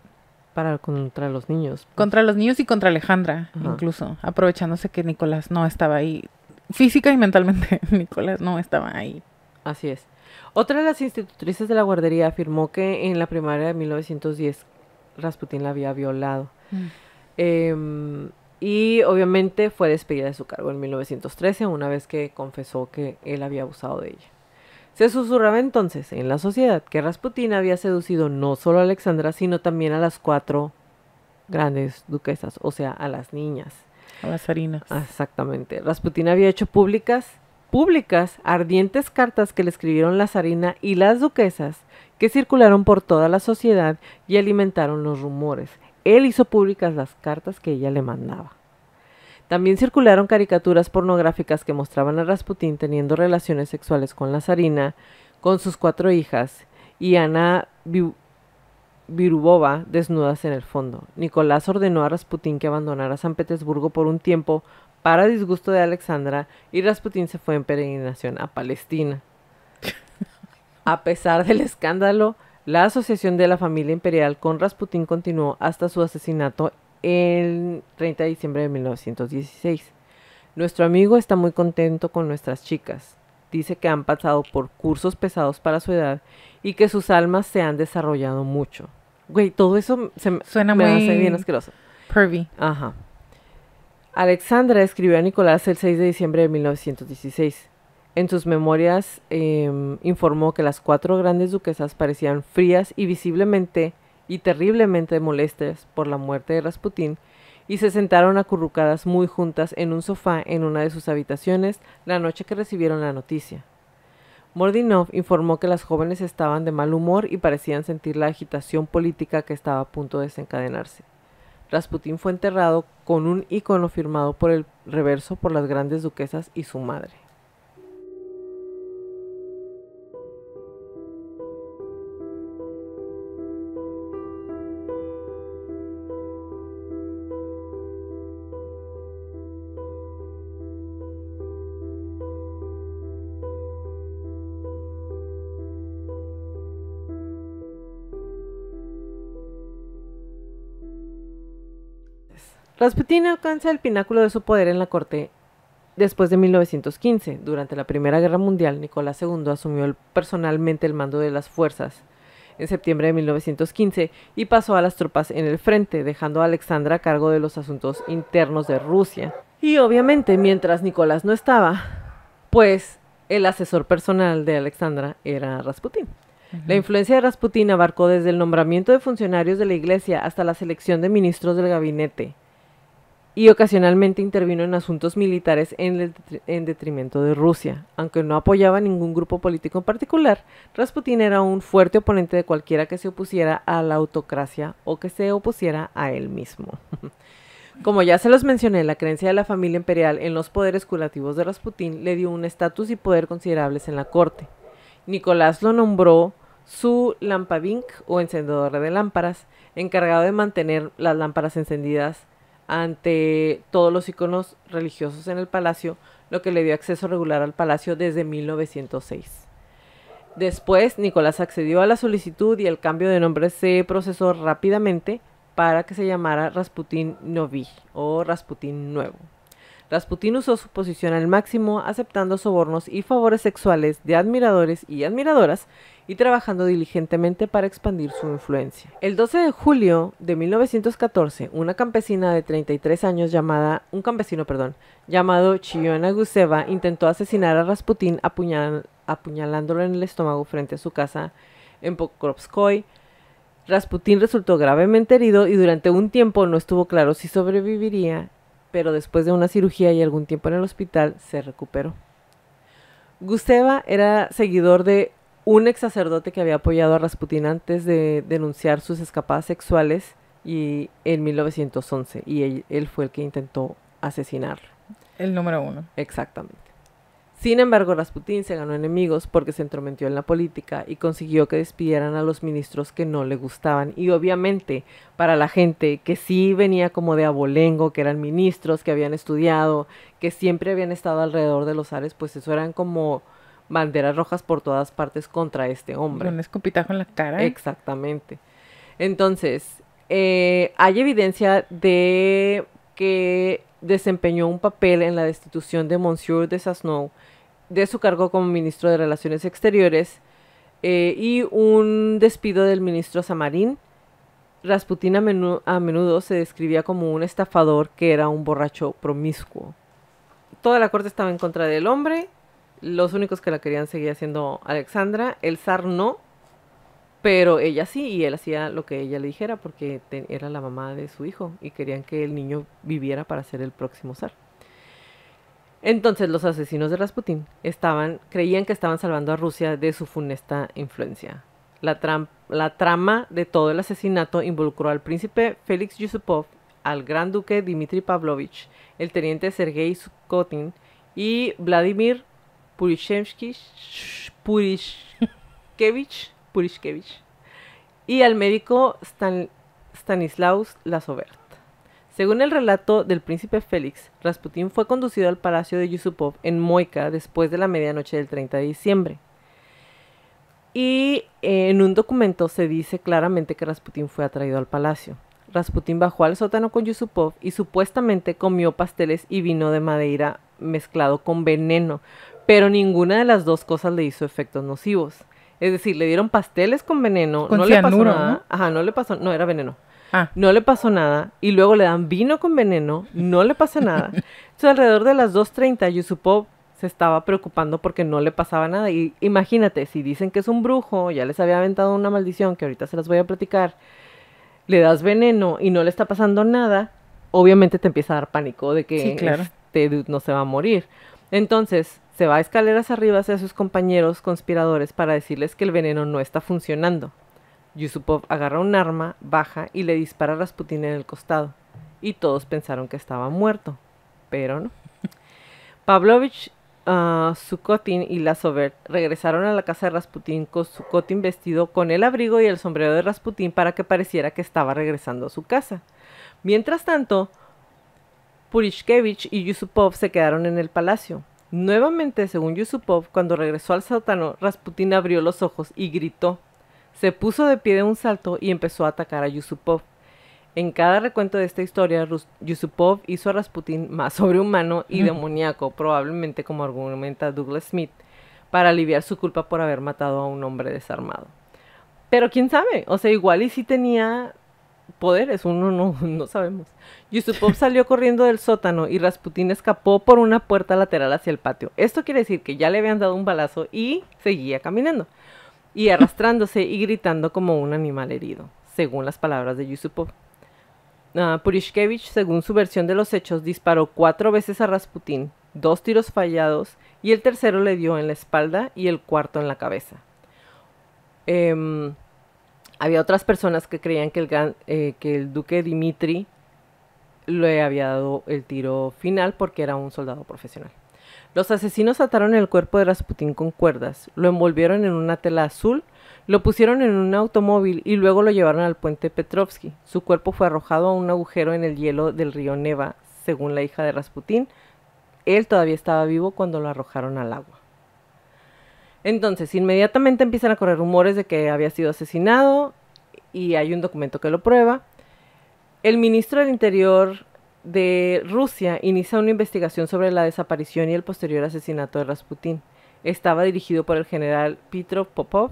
para contra los niños. Pues. Contra los niños y contra Alejandra, incluso, aprovechándose que Nicolás no estaba ahí. Física y mentalmente, Nicolás no estaba ahí. Así es. Otra de las institutrices de la guardería afirmó que en la primaria de 1910 Rasputín la había violado. Mm. Em, y obviamente fue despedida de su cargo en 1913 una vez que confesó que él había abusado de ella. Se susurraba entonces en la sociedad que Rasputin había seducido no solo a Alexandra, sino también a las cuatro grandes duquesas, o sea, a las niñas. A las harinas. Ah, exactamente. Rasputin había hecho públicas, públicas, ardientes cartas que le escribieron la zarina y las duquesas, que circularon por toda la sociedad y alimentaron los rumores. Él hizo públicas las cartas que ella le mandaba. También circularon caricaturas pornográficas que mostraban a Rasputín teniendo relaciones sexuales con la zarina, con sus cuatro hijas y Ana Virubova desnudas en el fondo. Nicolás ordenó a Rasputín que abandonara San Petersburgo por un tiempo para disgusto de Alexandra y Rasputín se fue en peregrinación a Palestina. A pesar del escándalo, la asociación de la familia imperial con Rasputín continuó hasta su asesinato el 30 de diciembre de 1916. Nuestro amigo está muy contento con nuestras chicas. Dice que han pasado por cursos pesados para su edad y que sus almas se han desarrollado mucho. Güey, todo eso se Suena me muy hace bien asqueroso. Pervy. Ajá. Alexandra escribió a Nicolás el 6 de diciembre de 1916. En sus memorias em, informó que las cuatro grandes duquesas parecían frías y visiblemente y terriblemente molestas por la muerte de Rasputín, y se sentaron acurrucadas muy juntas en un sofá en una de sus habitaciones la noche que recibieron la noticia. Mordinov informó que las jóvenes estaban de mal humor y parecían sentir la agitación política que estaba a punto de desencadenarse. Rasputín fue enterrado con un icono firmado por el reverso por las grandes duquesas y su madre. Rasputin alcanza el pináculo de su poder en la corte después de 1915. Durante la Primera Guerra Mundial, Nicolás II asumió personalmente el mando de las fuerzas en septiembre de 1915 y pasó a las tropas en el frente, dejando a Alexandra a cargo de los asuntos internos de Rusia. Y obviamente, mientras Nicolás no estaba, pues el asesor personal de Alexandra era Rasputin. La influencia de Rasputin abarcó desde el nombramiento de funcionarios de la iglesia hasta la selección de ministros del gabinete y ocasionalmente intervino en asuntos militares en, detrimento de Rusia. Aunque no apoyaba ningún grupo político en particular, Rasputin era un fuerte oponente de cualquiera que se opusiera a la autocracia o que se opusiera a él mismo. Como ya se los mencioné, la creencia de la familia imperial en los poderes curativos de Rasputin le dio un estatus y poder considerables en la corte. Nicolás lo nombró su lampavink o encendedor de lámparas, encargado de mantener las lámparas encendidas ante todos los iconos religiosos en el palacio, lo que le dio acceso regular al palacio desde 1906. Después, Nicolás accedió a la solicitud y el cambio de nombre se procesó rápidamente para que se llamara Rasputín Novi o Rasputín Nuevo. Rasputin usó su posición al máximo aceptando sobornos y favores sexuales de admiradores y admiradoras y trabajando diligentemente para expandir su influencia. El 12 de julio de 1914, una campesina de 33 años llamada, un campesino, perdón, llamado Chiona Guseva intentó asesinar a Rasputin apuñalándolo en el estómago frente a su casa en Pokrovskoy. Rasputin resultó gravemente herido y durante un tiempo no estuvo claro si sobreviviría pero después de una cirugía y algún tiempo en el hospital se recuperó. Gusteva era seguidor de un ex sacerdote que había apoyado a Rasputin antes de denunciar sus escapadas sexuales y en 1911 y él, él fue el que intentó asesinar. El número uno. Exactamente. Sin embargo, Rasputín se ganó enemigos porque se entrometió en la política y consiguió que despidieran a los ministros que no le gustaban. Y obviamente, para la gente que sí venía como de abolengo, que eran ministros, que habían estudiado, que siempre habían estado alrededor de los ares, pues eso eran como banderas rojas por todas partes contra este hombre. Un escopitajo en la cara. Exactamente. Entonces, eh, hay evidencia de que desempeñó un papel en la destitución de Monsieur de Sasnow de su cargo como ministro de Relaciones Exteriores eh, y un despido del ministro Samarín. Rasputin a, a, menudo se describía como un estafador que era un borracho promiscuo. Toda la corte estaba en contra del hombre, los únicos que la querían seguía siendo Alexandra, el zar no, pero ella sí, y él hacía lo que ella le dijera porque era la mamá de su hijo y querían que el niño viviera para ser el próximo zar. Entonces los asesinos de Rasputin estaban, creían que estaban salvando a Rusia de su funesta influencia. La, trama de todo el asesinato involucró al príncipe Félix Yusupov, al gran duque Dmitry Pavlovich, el teniente Sergei Sukotin y Vladimir Purishkevich Purishkevich y al médico Stanislaus Lazovert. Según el relato del príncipe Félix, Rasputín fue conducido al palacio de Yusupov en Moika después de la medianoche del 30 de diciembre. Y eh, en un documento se dice claramente que Rasputín fue atraído al palacio. Rasputín bajó al sótano con Yusupov y supuestamente comió pasteles y vino de madeira mezclado con veneno, pero ninguna de las dos cosas le hizo efectos nocivos. Es decir, le dieron pasteles con veneno, no le pasó nada. ¿no? Ajá, no le pasó, no era veneno. Ah. No le pasó nada y luego le dan vino con veneno, no le pasa nada. Entonces alrededor de las 2:30 Yusupov se estaba preocupando porque no le pasaba nada y imagínate, si dicen que es un brujo, ya les había aventado una maldición que ahorita se las voy a platicar. Le das veneno y no le está pasando nada, obviamente te empieza a dar pánico de que este, no se va a morir. Entonces, se va a escaleras arriba hacia sus compañeros conspiradores para decirles que el veneno no está funcionando. Yusupov agarra un arma, baja y le dispara a Rasputin en el costado. Y todos pensaron que estaba muerto, pero no. Pavlovich, uh, Sukotin y Lazovert regresaron a la casa de Rasputin con Sukotin vestido con el abrigo y el sombrero de Rasputin para que pareciera que estaba regresando a su casa. Mientras tanto, Purishkevich y Yusupov se quedaron en el palacio. Nuevamente, según Yusupov, cuando regresó al sótano, Rasputin abrió los ojos y gritó. Se puso de pie de un salto y empezó a atacar a Yusupov. En cada recuento de esta historia, Yusupov hizo a Rasputin más sobrehumano y demoníaco, probablemente como argumenta Douglas Smith, para aliviar su culpa por haber matado a un hombre desarmado. Pero quién sabe, o sea, igual y si tenía poderes, uno no, no sabemos. Yusupov salió corriendo del sótano y Rasputín escapó por una puerta lateral hacia el patio. Esto quiere decir que ya le habían dado un balazo y seguía caminando y arrastrándose y gritando como un animal herido, según las palabras de Yusupov. Ah, Purishkevich, según su versión de los hechos, disparó cuatro veces a Rasputín, dos tiros fallados y el tercero le dio en la espalda y el cuarto en la cabeza. Em, había otras personas que creían eh, que el, duque Dimitri le había dado el tiro final porque era un soldado profesional. Los asesinos ataron el cuerpo de Rasputín con cuerdas, lo envolvieron en una tela azul, lo pusieron en un automóvil y luego lo llevaron al puente Petrovsky. Su cuerpo fue arrojado a un agujero en el hielo del río Neva, según la hija de Rasputín. Él todavía estaba vivo cuando lo arrojaron al agua. Entonces, inmediatamente empiezan a correr rumores de que había sido asesinado y hay un documento que lo prueba. El ministro del Interior de Rusia inicia una investigación sobre la desaparición y el posterior asesinato de Rasputin. Estaba dirigido por el general Petrov Popov.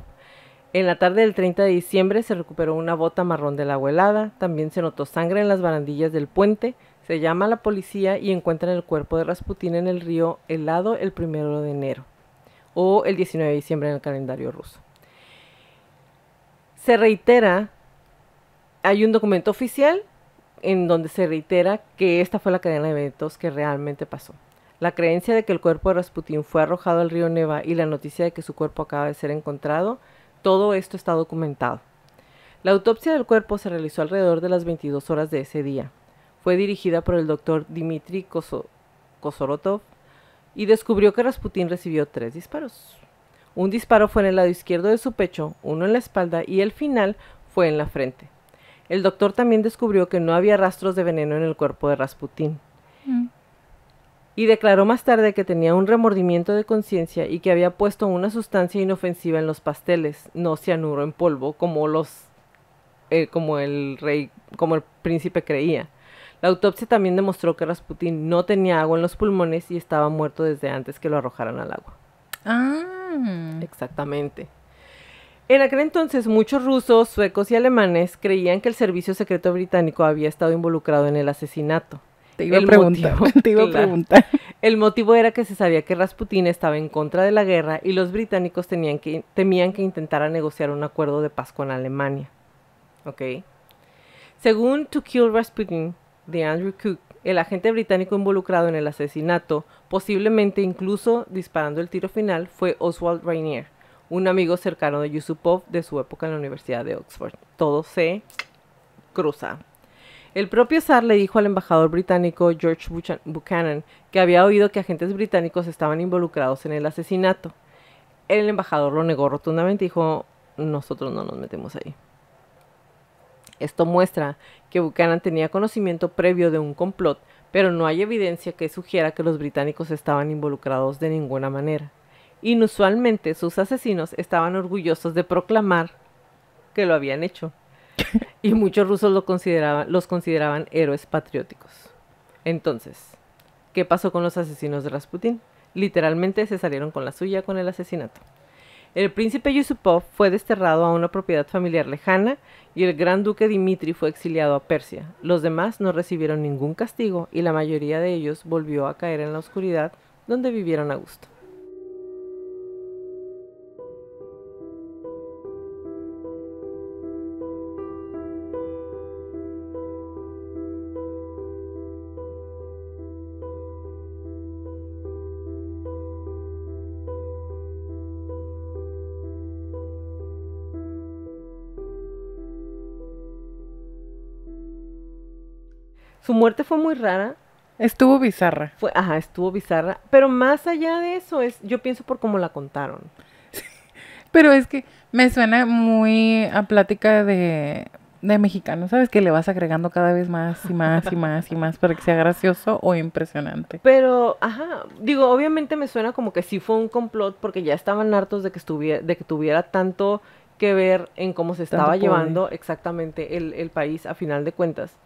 En la tarde del 30 de diciembre se recuperó una bota marrón de la abuelada. También se notó sangre en las barandillas del puente. Se llama a la policía y encuentran el cuerpo de Rasputin en el río helado el primero de enero o el 19 de diciembre en el calendario ruso. Se reitera, hay un documento oficial en donde se reitera que esta fue la cadena de eventos que realmente pasó. La creencia de que el cuerpo de Rasputin fue arrojado al río Neva y la noticia de que su cuerpo acaba de ser encontrado, todo esto está documentado. La autopsia del cuerpo se realizó alrededor de las 22 horas de ese día. Fue dirigida por el doctor Dmitry Kosorotov y descubrió que Rasputín recibió tres disparos. Un disparo fue en el lado izquierdo de su pecho, uno en la espalda y el final fue en la frente. El doctor también descubrió que no había rastros de veneno en el cuerpo de Rasputín. Mm. Y declaró más tarde que tenía un remordimiento de conciencia y que había puesto una sustancia inofensiva en los pasteles, no cianuro en polvo, como los eh, como el rey, como el príncipe creía. La autopsia también demostró que Rasputin no tenía agua en los pulmones y estaba muerto desde antes que lo arrojaran al agua. Ah. Exactamente. En aquel entonces muchos rusos, suecos y alemanes creían que el servicio secreto británico había estado involucrado en el asesinato. Te iba, el a, preguntar, motivo, El motivo era que se sabía que Rasputin estaba en contra de la guerra y los británicos temían que intentara negociar un acuerdo de paz con Alemania. ¿Ok? Según To Kill Rasputin, de Andrew Cook, el agente británico involucrado en el asesinato, posiblemente incluso disparando el tiro final, fue Oswald Rainier, un amigo cercano de Yusupov de su época en la Universidad de Oxford. Todo se cruza. El propio zar le dijo al embajador británico George Buchanan que había oído que agentes británicos estaban involucrados en el asesinato. El embajador lo negó rotundamente y dijo, nosotros no nos metemos ahí. Esto muestra que Buchanan tenía conocimiento previo de un complot, pero no hay evidencia que sugiera que los británicos estaban involucrados de ninguna manera. Inusualmente, sus asesinos estaban orgullosos de proclamar que lo habían hecho, y muchos rusos los consideraban héroes patrióticos. Entonces, ¿qué pasó con los asesinos de Rasputin? Literalmente se salieron con la suya con el asesinato. El príncipe Yusupov fue desterrado a una propiedad familiar lejana y el gran duque Dimitri fue exiliado a Persia. Los demás no recibieron ningún castigo y la mayoría de ellos volvió a caer en la oscuridad donde vivieron a gusto. su muerte fue muy rara. Estuvo bizarra. Fue, ajá, estuvo bizarra. Pero más allá de eso, es, yo pienso por cómo la contaron. pero es que me suena muy a plática de, de mexicano, ¿sabes? Que le vas agregando cada vez más y más y más y más para que sea gracioso o impresionante. Pero, ajá, digo, obviamente me suena como que sí fue un complot porque ya estaban hartos de que, estuviera, de que tuviera tanto que ver en cómo se estaba llevando exactamente el, el país a final de cuentas.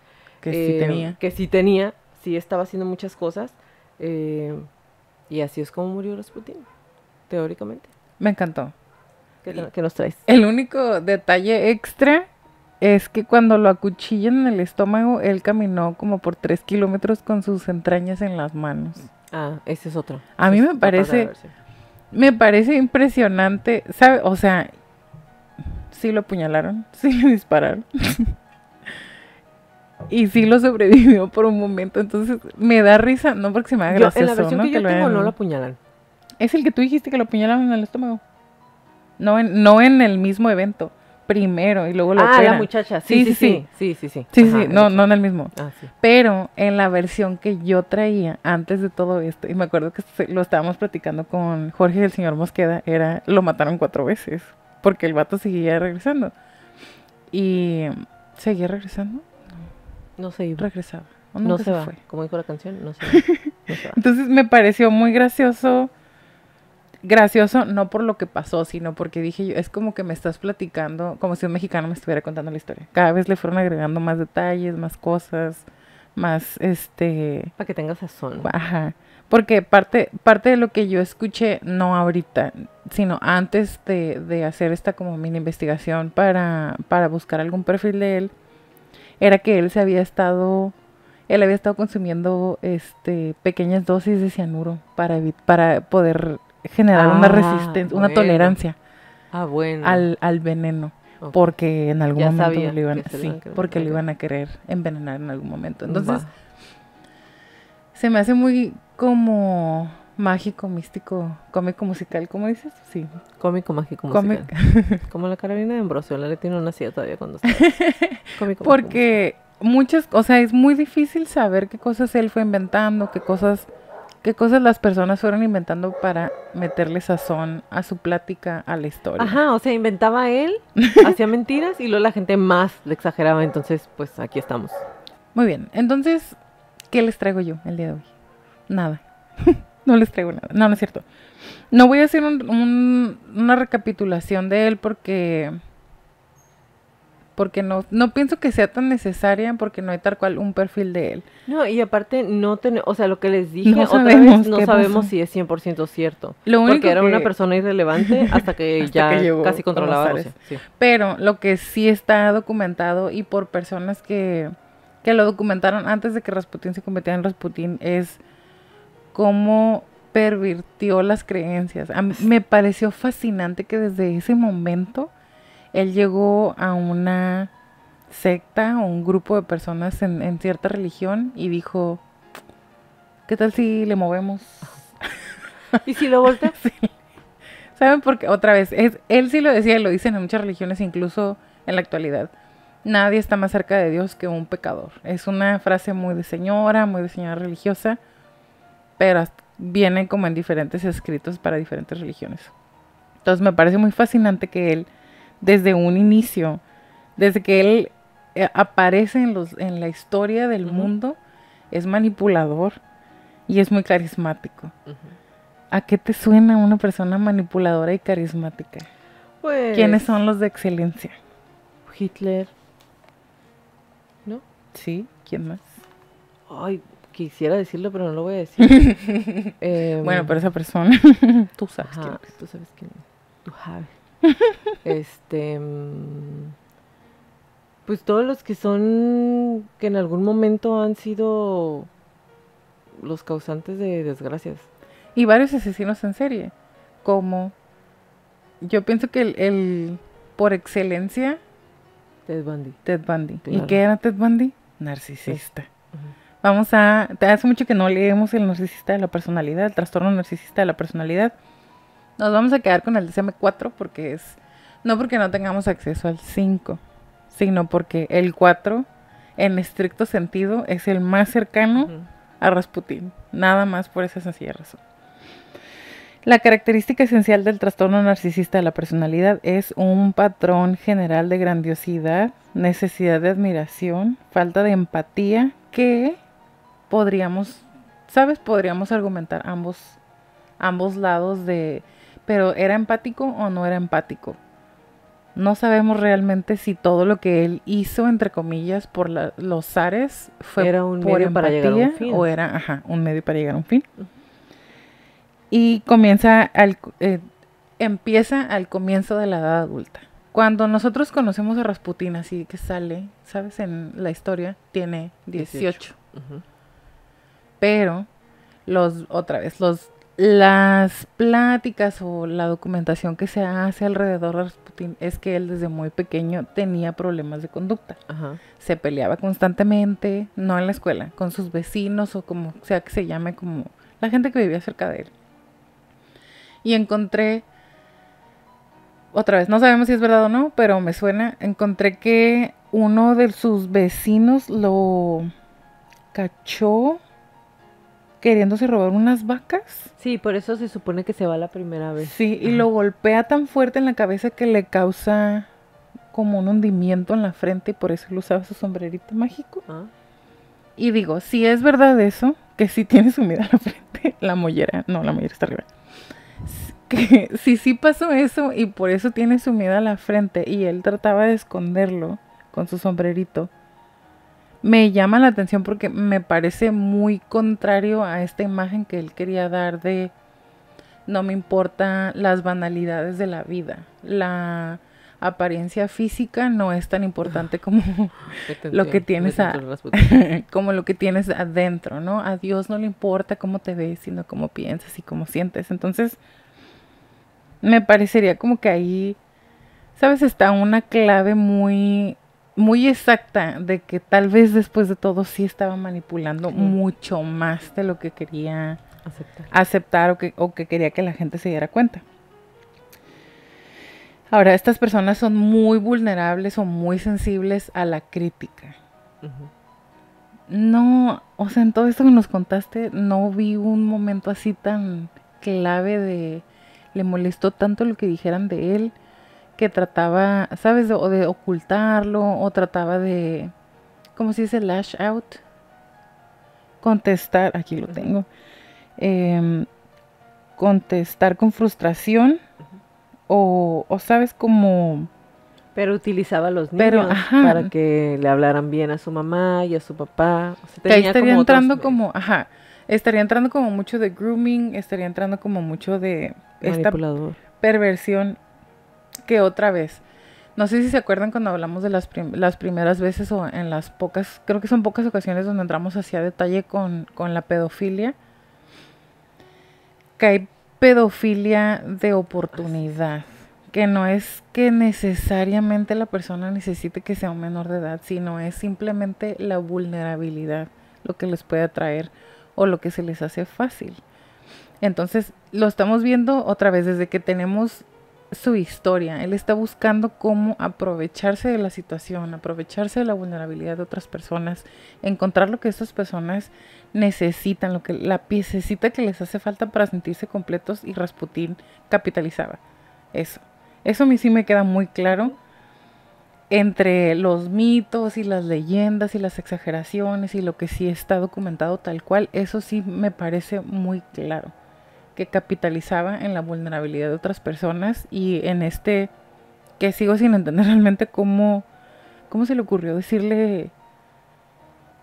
Que sí eh, tenía. Que sí tenía, estaba haciendo muchas cosas. Eh, y así es como murió Rasputin, teóricamente. Me encantó. que el, traes? El único detalle extra es que cuando lo acuchillan en el estómago, él caminó como por tres kilómetros con sus entrañas en las manos. Ah, ese es otro. A mí me parece... Me parece impresionante, ¿sabe? O sea, sí lo apuñalaron, sí lo dispararon y sí lo sobrevivió por un momento. Entonces me da risa, no porque se me haga gracioso. en la versión que yo tengo no lo apuñalan. Es el que tú dijiste que lo apuñalan en el estómago. No en, no en el mismo evento. Primero y luego lo Ah, la muchacha. Sí, sí, sí. Sí, sí, sí. Sí, sí, No, no en el mismo. Ah, Pero en la versión que yo traía antes de todo esto, y me acuerdo que lo estábamos platicando con Jorge y el señor Mosqueda, era lo mataron cuatro veces. Porque el vato seguía regresando. Y seguía regresando. No se iba. Regresaba. no se, Fue. Como dijo la canción, no se, va. Entonces me pareció muy gracioso. Gracioso no por lo que pasó, sino porque dije yo, es como que me estás platicando, como si un mexicano me estuviera contando la historia. Cada vez le fueron agregando más detalles, más cosas, más este... Para que tengas razón, Ajá. Porque parte, parte de lo que yo escuché, no ahorita, sino antes de, de hacer esta como mini investigación para, para buscar algún perfil de él, era que él se había estado, él había estado consumiendo este, pequeñas dosis de cianuro para, para poder generar una ah, resistencia, una tolerancia ah, al, al, veneno. Porque en algún momento lo iban, sí, porque lo iban a querer envenenar en algún momento. Entonces, se me hace muy como mágico, místico, cómico musical, ¿cómo dices? Sí. Cómico, mágico, musical. Como la Carolina de Ambrosio, la tiene una silla todavía cuando está. Cómico, Porque muchas, o sea, es muy difícil saber qué cosas él fue inventando, qué cosas, qué cosas las personas fueron inventando para meterle sazón a su plática, a la historia. Ajá, o sea, inventaba él, hacía mentiras y luego la gente más le exageraba, entonces pues aquí estamos. Muy bien, entonces, ¿qué les traigo yo el día de hoy? Nada no les traigo nada. No, no es cierto. No voy a hacer una recapitulación de él porque. Porque no, no pienso que sea tan necesaria porque no hay tal cual un perfil de él. No, y aparte no tenemos, o sea, lo que les dije no otra sabemos vez, no sabemos si es 100% cierto. Lo único porque era una persona irrelevante hasta que ya llegó, casi controlaba Pero lo que sí está documentado y por personas que, que lo documentaron antes de que Rasputin se convirtiera en Rasputin es cómo pervirtió las creencias. A me pareció fascinante que desde ese momento él llegó a una secta o un grupo de personas en, cierta religión y dijo, ¿qué tal si le movemos? ¿Y si lo voltea? ¿Saben por qué? Otra vez, es, él sí lo decía y lo dicen en muchas religiones, incluso en la actualidad. Nadie está más cerca de Dios que un pecador. Es una frase muy de señora, muy de señora religiosa pero viene como en diferentes escritos para diferentes religiones. Entonces me parece muy fascinante que él, desde un inicio, desde que él eh, aparece en, los, en la historia del mundo, es manipulador y es muy carismático. ¿A qué te suena una persona manipuladora y carismática? ¿Quiénes son pues los de excelencia? Hitler. ¿No? Sí, ¿quién más? Ay, quisiera decirlo, pero no lo voy a decir. Em, bueno, pero esa persona, tú sabes quién es. Tú sabes quién es. Tú sabes. este. Em, pues todos los que son. que en algún momento han sido. los causantes de desgracias. Y varios asesinos en serie. Como. Yo pienso que el, por excelencia. Ted Bundy. Ted Bundy. ¿Y qué era Ted Bundy? Narcisista. Vamos a. Hace mucho que no leemos el narcisista de la personalidad, el trastorno narcisista de la personalidad. Nos vamos a quedar con el DSM-4 porque es. No porque no tengamos acceso al 5, sino porque el 4, en estricto sentido, es el más cercano a Rasputin. Nada más por esa sencilla razón. La característica esencial del trastorno narcisista de la personalidad es un patrón general de grandiosidad, necesidad de admiración, falta de empatía que podríamos, ¿sabes? Podríamos argumentar ambos, ambos lados de, pero ¿era empático o no era empático? No sabemos realmente si todo lo que él hizo, entre comillas, por los zares fue era un por medio para llegar un fin. o era un medio para llegar a un fin. Y comienza al, eh, empieza al comienzo de la edad adulta. Cuando nosotros conocemos a Rasputin, así que sale, ¿sabes? En la historia tiene 18. Pero los, otra vez, los, las pláticas o la documentación que se hace alrededor de Rasputin es que él desde muy pequeño tenía problemas de conducta. Se peleaba constantemente, no en la escuela, con sus vecinos o como sea que se llame, como la gente que vivía cerca de él. Y encontré, otra vez, no sabemos si es verdad o no, pero me suena, encontré que uno de sus vecinos lo cachó queriéndose robar unas vacas. Sí, por eso se supone que se va la primera vez. Sí, y lo golpea tan fuerte en la cabeza que le causa como un hundimiento en la frente y por eso él usaba su sombrerito mágico. Ah. Y digo, si es verdad eso, que sí tiene sumida la frente, la mollera, no, la mollera está arriba. Que si sí pasó eso y por eso tiene sumida la frente y él trataba de esconderlo con su sombrerito, me llama la atención porque me parece muy contrario a esta imagen que él quería dar de no me importan las banalidades de la vida. La apariencia física no es tan importante como lo que tienes como lo que tienes adentro, ¿no? A Dios no le importa cómo te ves, sino cómo piensas y cómo sientes. Entonces, me parecería como que ahí, sabes, está una clave muy muy exacta de que tal vez después de todo sí estaba manipulando mucho más de lo que quería aceptar, o, que, quería que la gente se diera cuenta. Ahora, estas personas son muy vulnerables o muy sensibles a la crítica. No, o sea, en todo esto que nos contaste, no vi un momento así tan clave de... Le molestó tanto lo que dijeran de él que trataba, ¿sabes? O de ocultarlo, o trataba de, ¿cómo se dice? Lash out. Contestar, aquí lo tengo. Em, contestar con frustración, o, ¿sabes? Como... Pero utilizaba los niños para que le hablaran bien a su mamá y a su papá. O estaría entrando como, ajá, estaría entrando como mucho de grooming, estaría entrando como mucho de esta perversión que otra vez. No sé si se acuerdan cuando hablamos de las, las primeras veces o en las pocas, creo que son pocas ocasiones donde entramos hacia detalle con, con la pedofilia. Que hay pedofilia de oportunidad que no es que necesariamente la persona necesite que sea un menor de edad, sino es simplemente la vulnerabilidad lo que les puede atraer o lo que se les hace fácil. Entonces, lo estamos viendo otra vez desde que tenemos su historia, él está buscando cómo aprovecharse de la situación, aprovecharse de la vulnerabilidad de otras personas, encontrar lo que esas personas necesitan, lo que la piececita que les hace falta para sentirse completos y Rasputin capitalizaba. Eso. Eso a mí sí me queda muy claro entre los mitos y las leyendas y las exageraciones y lo que sí está documentado tal cual, eso sí me parece muy claro que capitalizaba en la vulnerabilidad de otras personas y en este que sigo sin entender realmente cómo, cómo se le ocurrió decirle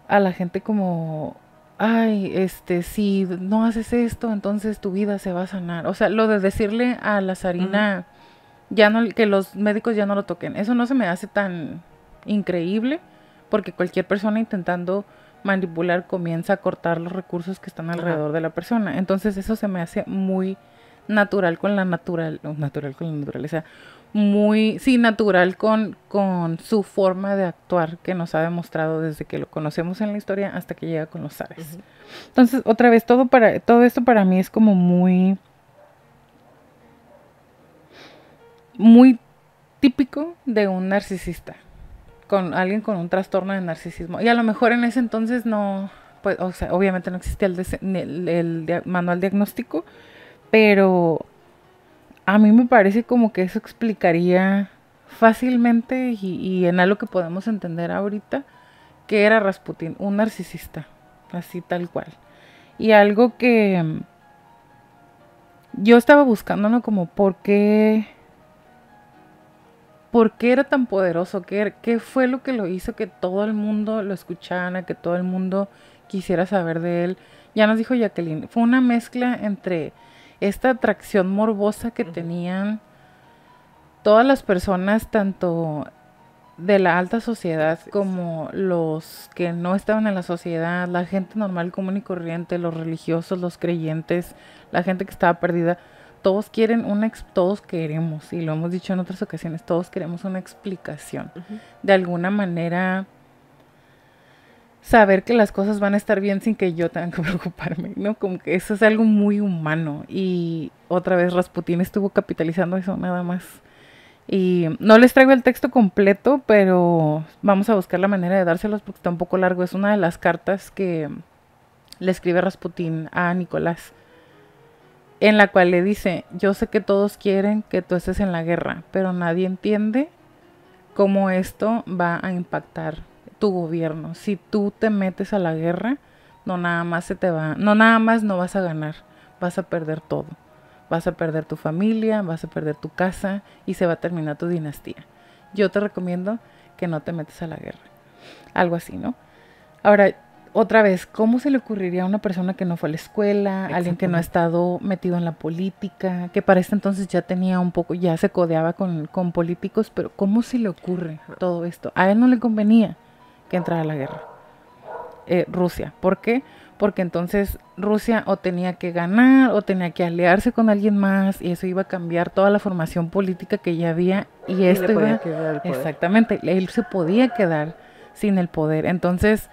a la gente como, ay, este, si no haces esto, entonces tu vida se va a sanar. O sea, lo de decirle a la Sarina ya no, que los médicos ya no lo toquen, eso no se me hace tan increíble porque cualquier persona intentando manipular, comienza a cortar los recursos que están alrededor de la persona. Entonces eso se me hace muy natural con la natural, natural con la naturaleza, muy, sí, natural con, con su forma de actuar que nos ha demostrado desde que lo conocemos en la historia hasta que llega con los zares. Entonces, otra vez, todo, para, todo esto para mí es como muy, muy típico de un narcisista con alguien con un trastorno de narcisismo. Y a lo mejor en ese entonces no, pues, o sea, obviamente no existía el, manual diagnóstico, pero a mí me parece como que eso explicaría fácilmente y, en algo que podemos entender ahorita que era Rasputin, un narcisista, así tal cual. Y algo que mm, yo estaba buscándolo Como por qué ¿Por qué era tan poderoso? ¿Qué, er, ¿Qué fue lo que lo hizo que todo el mundo lo escuchara, que todo el mundo quisiera saber de él? Ya nos dijo Jacqueline, fue una mezcla entre esta atracción morbosa que tenían todas las personas, tanto de la alta sociedad como los que no estaban en la sociedad, la gente normal, común y corriente, los religiosos, los creyentes, la gente que estaba perdida todos quieren una, todos queremos, y lo hemos dicho en otras ocasiones, todos queremos una explicación. De alguna manera, saber que las cosas van a estar bien sin que yo tenga que preocuparme, ¿no? Como que eso es algo muy humano. Y otra vez Rasputín estuvo capitalizando eso nada más. Y no les traigo el texto completo, pero vamos a buscar la manera de dárselos porque está un poco largo. Es una de las cartas que le escribe Rasputín a Nicolás en la cual le dice, yo sé que todos quieren que tú estés en la guerra, pero nadie entiende cómo esto va a impactar tu gobierno. Si tú te metes a la guerra, no nada más se te va, no nada más no vas a ganar, vas a perder todo. Vas a perder tu familia, vas a perder tu casa y se va a terminar tu dinastía. Yo te recomiendo que no te metas a la guerra. Algo así, ¿no? Ahora, otra vez, ¿cómo se le ocurriría a una persona que no fue a la escuela, alguien que no ha estado metido en la política, que para este entonces ya tenía un poco, ya se codeaba con, políticos, pero ¿cómo se le ocurre todo esto? A él no le convenía que entrara a la guerra. Eh, Rusia. ¿Por qué? Porque entonces Rusia o tenía que ganar o tenía que aliarse con alguien más y eso iba a cambiar toda la formación política que ya había y, esto podía Quedar Exactamente, él se podía quedar sin el poder. Entonces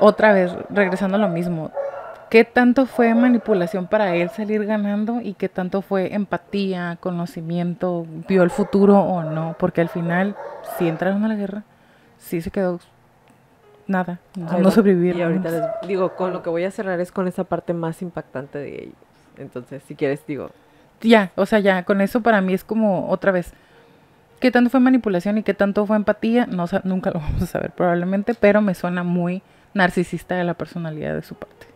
otra vez, regresando a lo mismo, ¿qué tanto fue manipulación para él salir ganando y qué tanto fue empatía, conocimiento, vio el futuro o no? Porque al final, si entraron a la guerra, sí se quedó nada, no, sobrevivir Y ahorita digo, con lo que voy a cerrar es con esa parte más impactante de ellos. Entonces, si quieres, digo. Ya, o sea, ya, con eso para mí es como otra vez. ¿Qué tanto fue manipulación y qué tanto fue empatía? No, nunca lo vamos a saber probablemente, pero me suena muy narcisista de la personalidad de su parte.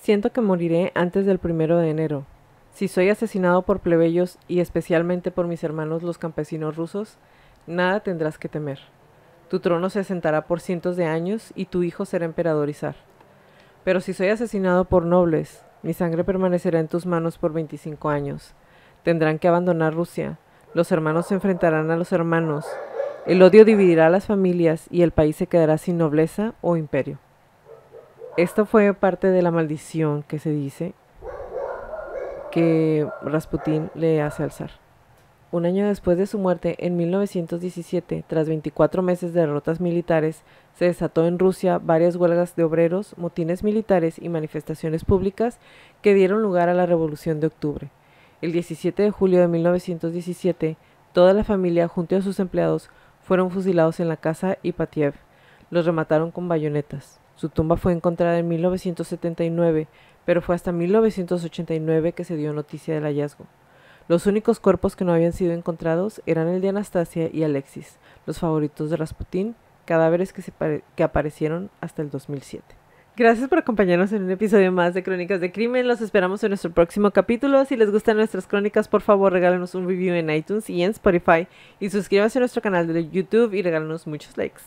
Siento que moriré antes del primero de enero. Si soy asesinado por plebeyos y especialmente por mis hermanos los campesinos rusos, nada tendrás que temer. Tu trono se sentará por cientos de años y tu hijo será emperadorizar. Pero si soy asesinado por nobles, mi sangre permanecerá en tus manos por 25 años. Tendrán que abandonar Rusia. Los hermanos se enfrentarán a los hermanos. El odio dividirá a las familias y el país se quedará sin nobleza o imperio. Esto fue parte de la maldición que se dice que Rasputín le hace alzar. Un año después de su muerte, en 1917, tras 24 meses de derrotas militares, se desató en Rusia varias huelgas de obreros, motines militares y manifestaciones públicas que dieron lugar a la Revolución de Octubre. El 17 de julio de 1917, toda la familia, junto a sus empleados, fueron fusilados en la casa Ipatiev. Los remataron con bayonetas. Su tumba fue encontrada en 1979, pero fue hasta 1989 que se dio noticia del hallazgo. Los únicos cuerpos que no habían sido encontrados eran el de Anastasia y Alexis, los favoritos de Rasputín, cadáveres que, que aparecieron hasta el 2007. Gracias por acompañarnos en un episodio más de Crónicas de Crimen. Los esperamos en nuestro próximo capítulo. Si les gustan nuestras crónicas, por favor regálenos un review en iTunes y en Spotify. Y suscríbanse a nuestro canal de YouTube y regálanos muchos likes.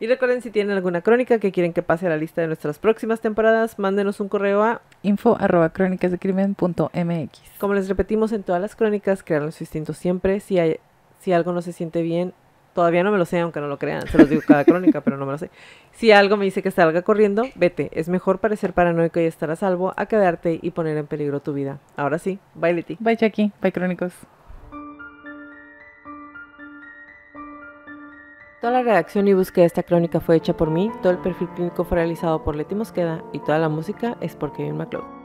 Y recuerden, si tienen alguna crónica que quieren que pase a la lista de nuestras próximas temporadas, mándenos un correo a info Como les repetimos en todas las crónicas, crean su instinto siempre. Si, hay, si algo no se siente bien, todavía no me lo sé, aunque no lo crean, se los digo cada crónica, pero no me lo sé. Si algo me dice que salga corriendo, vete. Es mejor parecer paranoico y estar a salvo a quedarte y poner en peligro tu vida. Ahora sí, bye Leti. Bye Jackie, bye crónicos. Toda la redacción y búsqueda de esta crónica fue hecha por mí, todo el perfil clínico fue realizado por Leti Mosqueda y toda la música es por Kevin MacLeod.